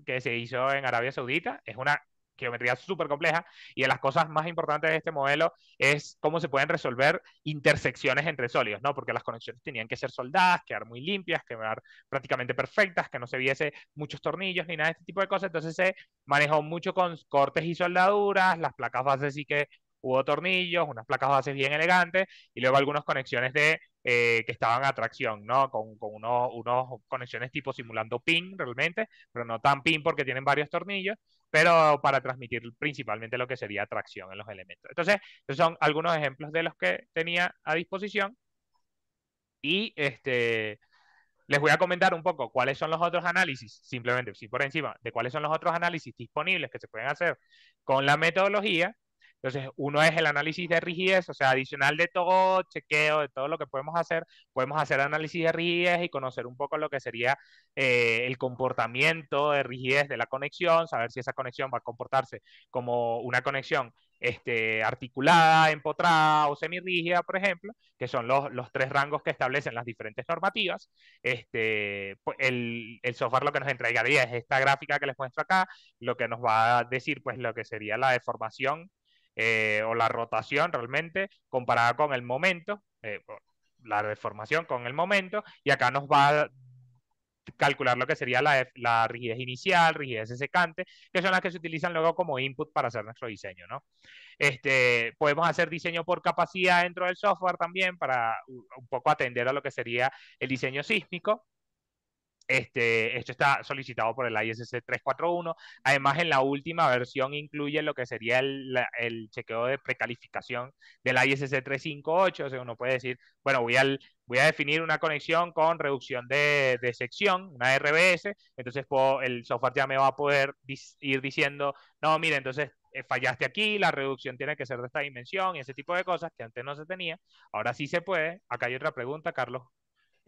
que se hizo en Arabia Saudita. Es una geometría súper compleja y de las cosas más importantes de este modelo es cómo se pueden resolver intersecciones entre sólidos, ¿no? Porque las conexiones tenían que ser soldadas, quedar muy limpias, quedar prácticamente perfectas, que no se viese muchos tornillos ni nada de este tipo de cosas, entonces se manejó mucho con cortes y soldaduras, las placas bases sí que hubo tornillos, unas placas bases bien elegantes y luego algunas conexiones de eh, que estaban a tracción, ¿no? Con, unos, conexiones tipo simulando pin realmente, pero no tan pin porque tienen varios tornillos, pero para transmitir principalmente lo que sería tracción en los elementos. Entonces, esos son algunos ejemplos de los que tenía a disposición. Y este, les voy a comentar un poco cuáles son los otros análisis, simplemente, sí por encima, de cuáles son los otros análisis disponibles que se pueden hacer con la metodología entonces, uno es el análisis de rigidez, o sea, adicional de todo chequeo, de todo lo que podemos hacer, podemos hacer análisis de rigidez y conocer un poco lo que sería eh, el comportamiento de rigidez de la conexión, saber si esa conexión va a comportarse como una conexión este, articulada, empotrada o semirrígida, por ejemplo, que son los, los, tres rangos que establecen las diferentes normativas. Este, pues, el, el, software lo que nos entregaría es esta gráfica que les muestro acá, lo que nos va a decir pues lo que sería la deformación eh, o la rotación realmente comparada con el momento, eh, la deformación con el momento, y acá nos va a calcular lo que sería la, la, rigidez inicial, rigidez secante, que son las que se utilizan luego como input para hacer nuestro diseño, ¿no? Este, podemos hacer diseño por capacidad dentro del software también para un poco atender a lo que sería el diseño sísmico. Este, esto está solicitado por el I.S.S. 341. Además, en la última versión incluye lo que sería el, chequeo de precalificación del I.S.S. 358. O sea, uno puede decir, bueno, voy, voy a definir una conexión con reducción de, sección, una RBS. Entonces, el software ya me va a poder ir diciendo, no, mire, entonces eh, fallaste aquí, la reducción tiene que ser de esta dimensión y ese tipo de cosas que antes no se tenía. Ahora sí se puede. Acá hay otra pregunta, Carlos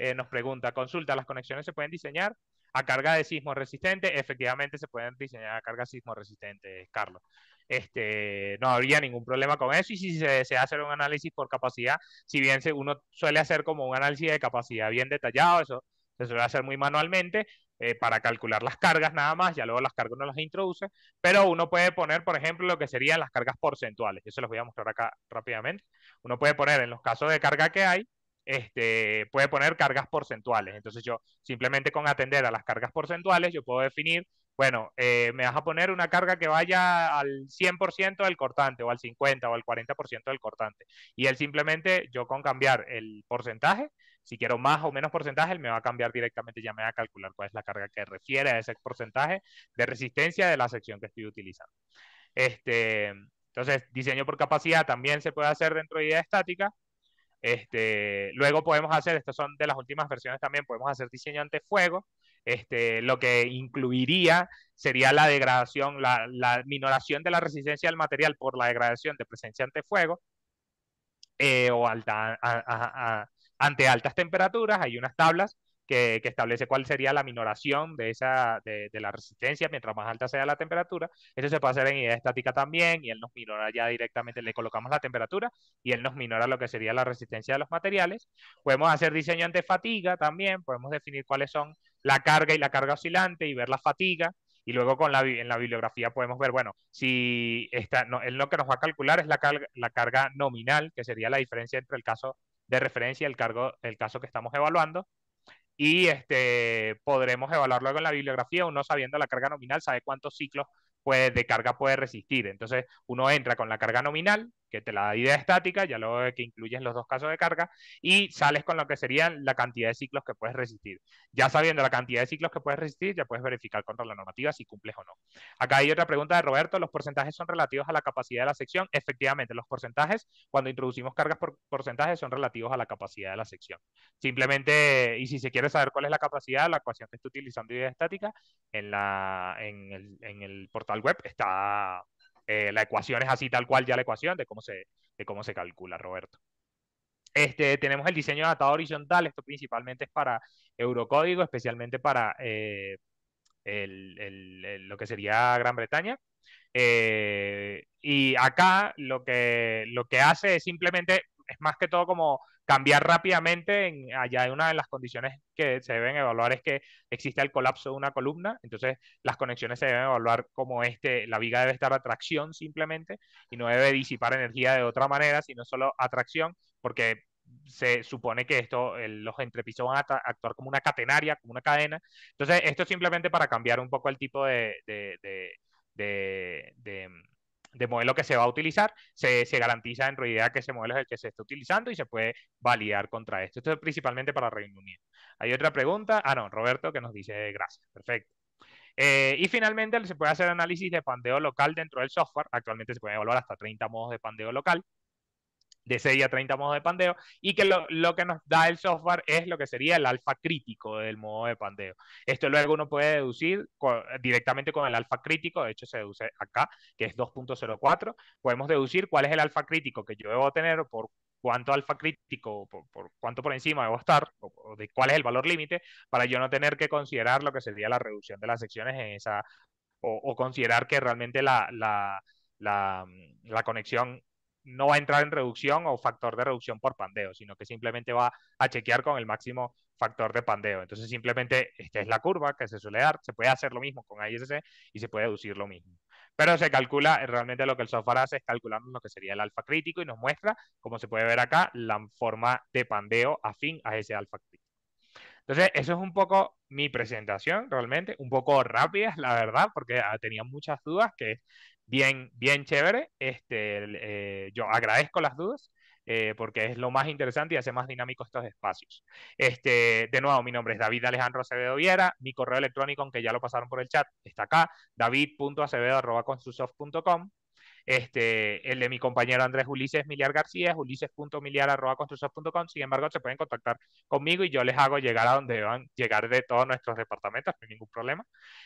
eh, nos pregunta, consulta, ¿las conexiones se pueden diseñar a carga de sismo resistente? Efectivamente, se pueden diseñar a carga sismo resistente, Carlos. Este, no habría ningún problema con eso y si se desea hacer un análisis por capacidad, si bien uno suele hacer como un análisis de capacidad bien detallado, eso se suele hacer muy manualmente, eh, para calcular las cargas nada más, ya luego las cargas uno las introduce, pero uno puede poner, por ejemplo, lo que serían las cargas porcentuales. Yo se los voy a mostrar acá rápidamente. Uno puede poner en los casos de carga que hay, este, puede poner cargas porcentuales. Entonces yo simplemente con atender a las cargas porcentuales, yo puedo definir, bueno, eh, me vas a poner una carga que vaya al 100% del cortante o al 50 o al 40% del cortante. Y él simplemente, yo con cambiar el porcentaje, si quiero más o menos porcentaje, él me va a cambiar directamente, ya me va a calcular cuál es la carga que refiere a ese porcentaje de resistencia de la sección que estoy utilizando. Este, entonces, diseño por capacidad también se puede hacer dentro de idea estática este, luego podemos hacer, estas son de las últimas versiones también, podemos hacer diseño ante fuego. Este, lo que incluiría sería la degradación, la, minoración de la resistencia del material por la degradación de presencia ante fuego eh, o ante altas temperaturas. Hay unas tablas que, establece cuál sería la minoración de, esa, de, la resistencia mientras más alta sea la temperatura. Eso se puede hacer en idea estática también y él nos minora ya directamente, le colocamos la temperatura y él nos minora lo que sería la resistencia de los materiales. Podemos hacer diseño ante fatiga también, podemos definir cuáles son la carga y la carga oscilante y ver la fatiga. Y luego con la, en la bibliografía podemos ver, bueno, si está, no, él lo que nos va a calcular es la carga, la carga nominal, que sería la diferencia entre el caso de referencia y el, cargo, el caso que estamos evaluando y este, podremos evaluarlo con en la bibliografía, uno sabiendo la carga nominal, sabe cuántos ciclos puede, de carga puede resistir. Entonces, uno entra con la carga nominal, que te la da idea estática, ya luego que incluyes los dos casos de carga, y sales con lo que serían la cantidad de ciclos que puedes resistir. Ya sabiendo la cantidad de ciclos que puedes resistir, ya puedes verificar contra la normativa si cumples o no. Acá hay otra pregunta de Roberto, ¿los porcentajes son relativos a la capacidad de la sección? Efectivamente, los porcentajes, cuando introducimos cargas por porcentajes, son relativos a la capacidad de la sección. Simplemente, y si se quiere saber cuál es la capacidad, la ecuación que está utilizando idea estática, en, la, en, el, en el portal web está eh, la ecuación es así tal cual ya la ecuación de cómo se, de cómo se calcula, Roberto. Este, tenemos el diseño de atado horizontal, esto principalmente es para Eurocódigo, especialmente para eh, el, lo que sería Gran Bretaña. Eh, y acá lo que, lo que hace es simplemente, es más que todo como cambiar rápidamente. En, allá una de las condiciones que se deben evaluar es que existe el colapso de una columna, entonces las conexiones se deben evaluar como este, la viga debe estar a tracción simplemente y no debe disipar energía de otra manera, sino solo a tracción, porque se supone que esto, los entrepisos van a actuar como una catenaria, como una cadena. Entonces, esto es simplemente para cambiar un poco el tipo de de modelo que se va a utilizar, se, se garantiza en realidad que ese modelo es el que se está utilizando y se puede validar contra esto. Esto es principalmente para Reino Unido. Hay otra pregunta. Ah, no, Roberto que nos dice gracias. Perfecto. Eh, y finalmente se puede hacer análisis de pandeo local dentro del software. Actualmente se pueden evaluar hasta 30 modos de pandeo local de 6 a 30 modos de pandeo y que lo, que nos da el software es lo que sería el alfa crítico del modo de pandeo. Esto luego uno puede deducir directamente con el alfa crítico, de hecho se deduce acá, que es 2.04, podemos deducir cuál es el alfa crítico que yo debo tener por cuánto alfa crítico, por, cuánto por encima debo estar, o, de cuál es el valor límite, para yo no tener que considerar lo que sería la reducción de las secciones en esa, o, considerar que realmente la, la, la conexión no va a entrar en reducción o factor de reducción por pandeo, sino que simplemente va a chequear con el máximo factor de pandeo. Entonces simplemente esta es la curva que se suele dar, se puede hacer lo mismo con AISC y se puede deducir lo mismo. Pero se calcula, eh, realmente lo que el software hace es calcular lo que sería el alfa crítico y nos muestra, como se puede ver acá, la forma de pandeo afín a ese alfa crítico. Entonces, eso es un poco mi presentación, realmente, un poco rápida, la verdad, porque ah, tenía muchas dudas, que bien, bien chévere. Este, eh, yo agradezco las dudas. Eh, porque es lo más interesante y hace más dinámico estos espacios. Este, de nuevo, mi nombre es David Alejandro Acevedo Viera, mi correo electrónico, aunque ya lo pasaron por el chat, está acá, david.acevedo.com este, el de mi compañero Andrés Ulises Miliar García es ulises.miliar.construcción.com. Sin embargo, se pueden contactar conmigo y yo les hago llegar a donde van llegar de todos nuestros departamentos, sin ningún problema.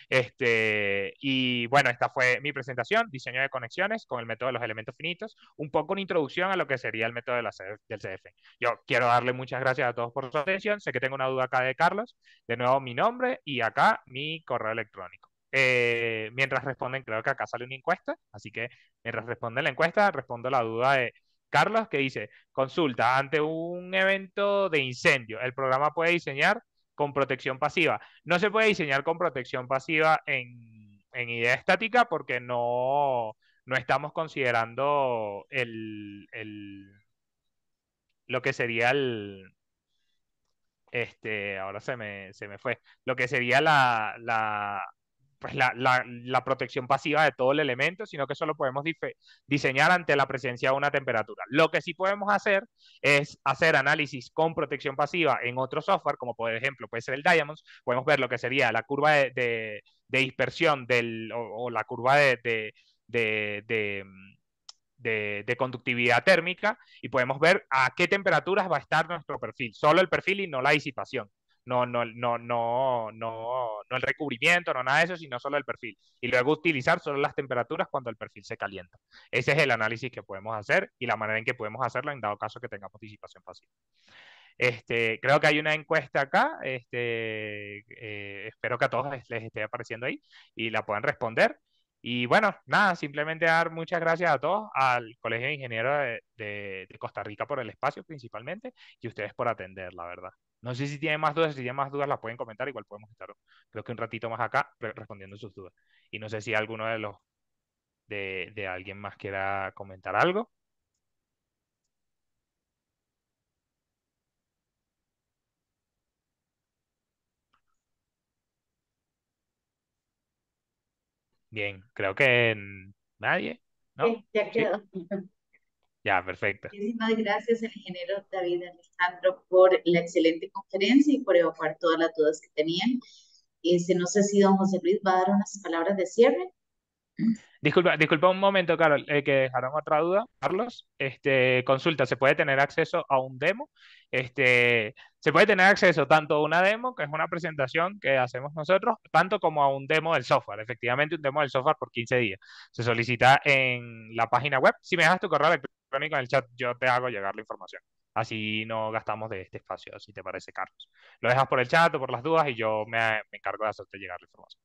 Este, y bueno, esta fue mi presentación, diseño de conexiones con el método de los elementos finitos, un poco una introducción a lo que sería el método de la del CF. Yo quiero darle muchas gracias a todos por su atención. Sé que tengo una duda acá de Carlos. De nuevo, mi nombre y acá mi correo electrónico. Eh, mientras responden, creo que acá sale una encuesta, así que mientras responde la encuesta, respondo la duda de Carlos que dice, consulta, ante un evento de incendio, el programa puede diseñar con protección pasiva. No se puede diseñar con protección pasiva en, idea estática porque no, estamos considerando el, lo que sería el, este, ahora se me, fue, lo que sería la, pues la, la, protección pasiva de todo el elemento, sino que solo podemos diseñar ante la presencia de una temperatura. Lo que sí podemos hacer es hacer análisis con protección pasiva en otro software, como por ejemplo puede ser el Diamonds, podemos ver lo que sería la curva de, dispersión o, la curva de, de, conductividad térmica y podemos ver a qué temperaturas va a estar nuestro perfil, solo el perfil y no la disipación no, no, no, no, no, el recubrimiento, no nada de eso, sino solo el perfil. Y luego utilizar solo las temperaturas cuando el perfil se calienta. Ese es el análisis que podemos hacer y la manera en que podemos hacerlo en dado caso que tengamos disipación fácil Este, creo que hay una encuesta acá, este, eh, espero que a todos les, esté apareciendo ahí y la puedan responder. Y bueno, nada, simplemente dar muchas gracias a todos, al Colegio de Ingenieros de, de Costa Rica por el espacio principalmente y ustedes por atender, la verdad. No sé si tiene más dudas, si tienen más dudas las pueden comentar, igual podemos estar creo que un ratito más acá respondiendo sus dudas. Y no sé si alguno de los de, alguien más quiera comentar algo. Bien, creo que nadie. ¿no? ya quedó. Ya, perfecto. Muchísimas gracias, ingeniero David Alejandro, por la excelente conferencia y por evacuar todas las dudas que tenían. se este, no sé si don José Luis va a dar unas palabras de cierre. Disculpa, disculpa un momento, Carlos. Eh, que dejaron otra duda. Carlos, este, consulta, ¿se puede tener acceso a un demo? Este, se puede tener acceso tanto a una demo, que es una presentación que hacemos nosotros, tanto como a un demo del software. Efectivamente, un demo del software por 15 días. Se solicita en la página web. Si me dejas tu correo electrónico, en el chat, yo te hago llegar la información. Así no gastamos de este espacio, si te parece, Carlos. Lo dejas por el chat o por las dudas y yo me, encargo de hacerte llegar la información.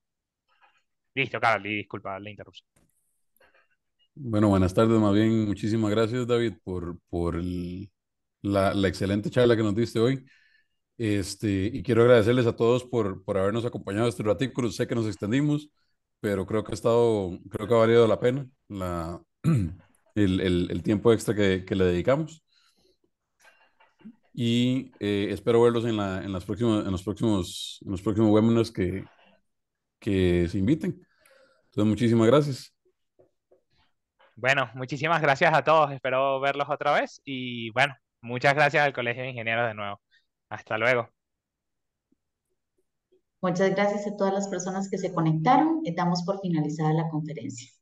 Listo, Carlos, disculpa la interrupción. Bueno, buenas tardes, más bien muchísimas gracias David por, por la, excelente charla que nos diste hoy. Este, y quiero agradecerles a todos por, por habernos acompañado este ratito Sé que nos extendimos, pero creo que ha estado, creo que ha valido la pena. La, el, tiempo extra que, le dedicamos. Y eh, espero verlos en, las próximas, en, los próximos, en los próximos webinars que, que se inviten. Entonces, muchísimas gracias. Bueno, muchísimas gracias a todos. Espero verlos otra vez. Y bueno, muchas gracias al Colegio de Ingenieros de nuevo. Hasta luego. Muchas gracias a todas las personas que se conectaron. Estamos por finalizada la conferencia.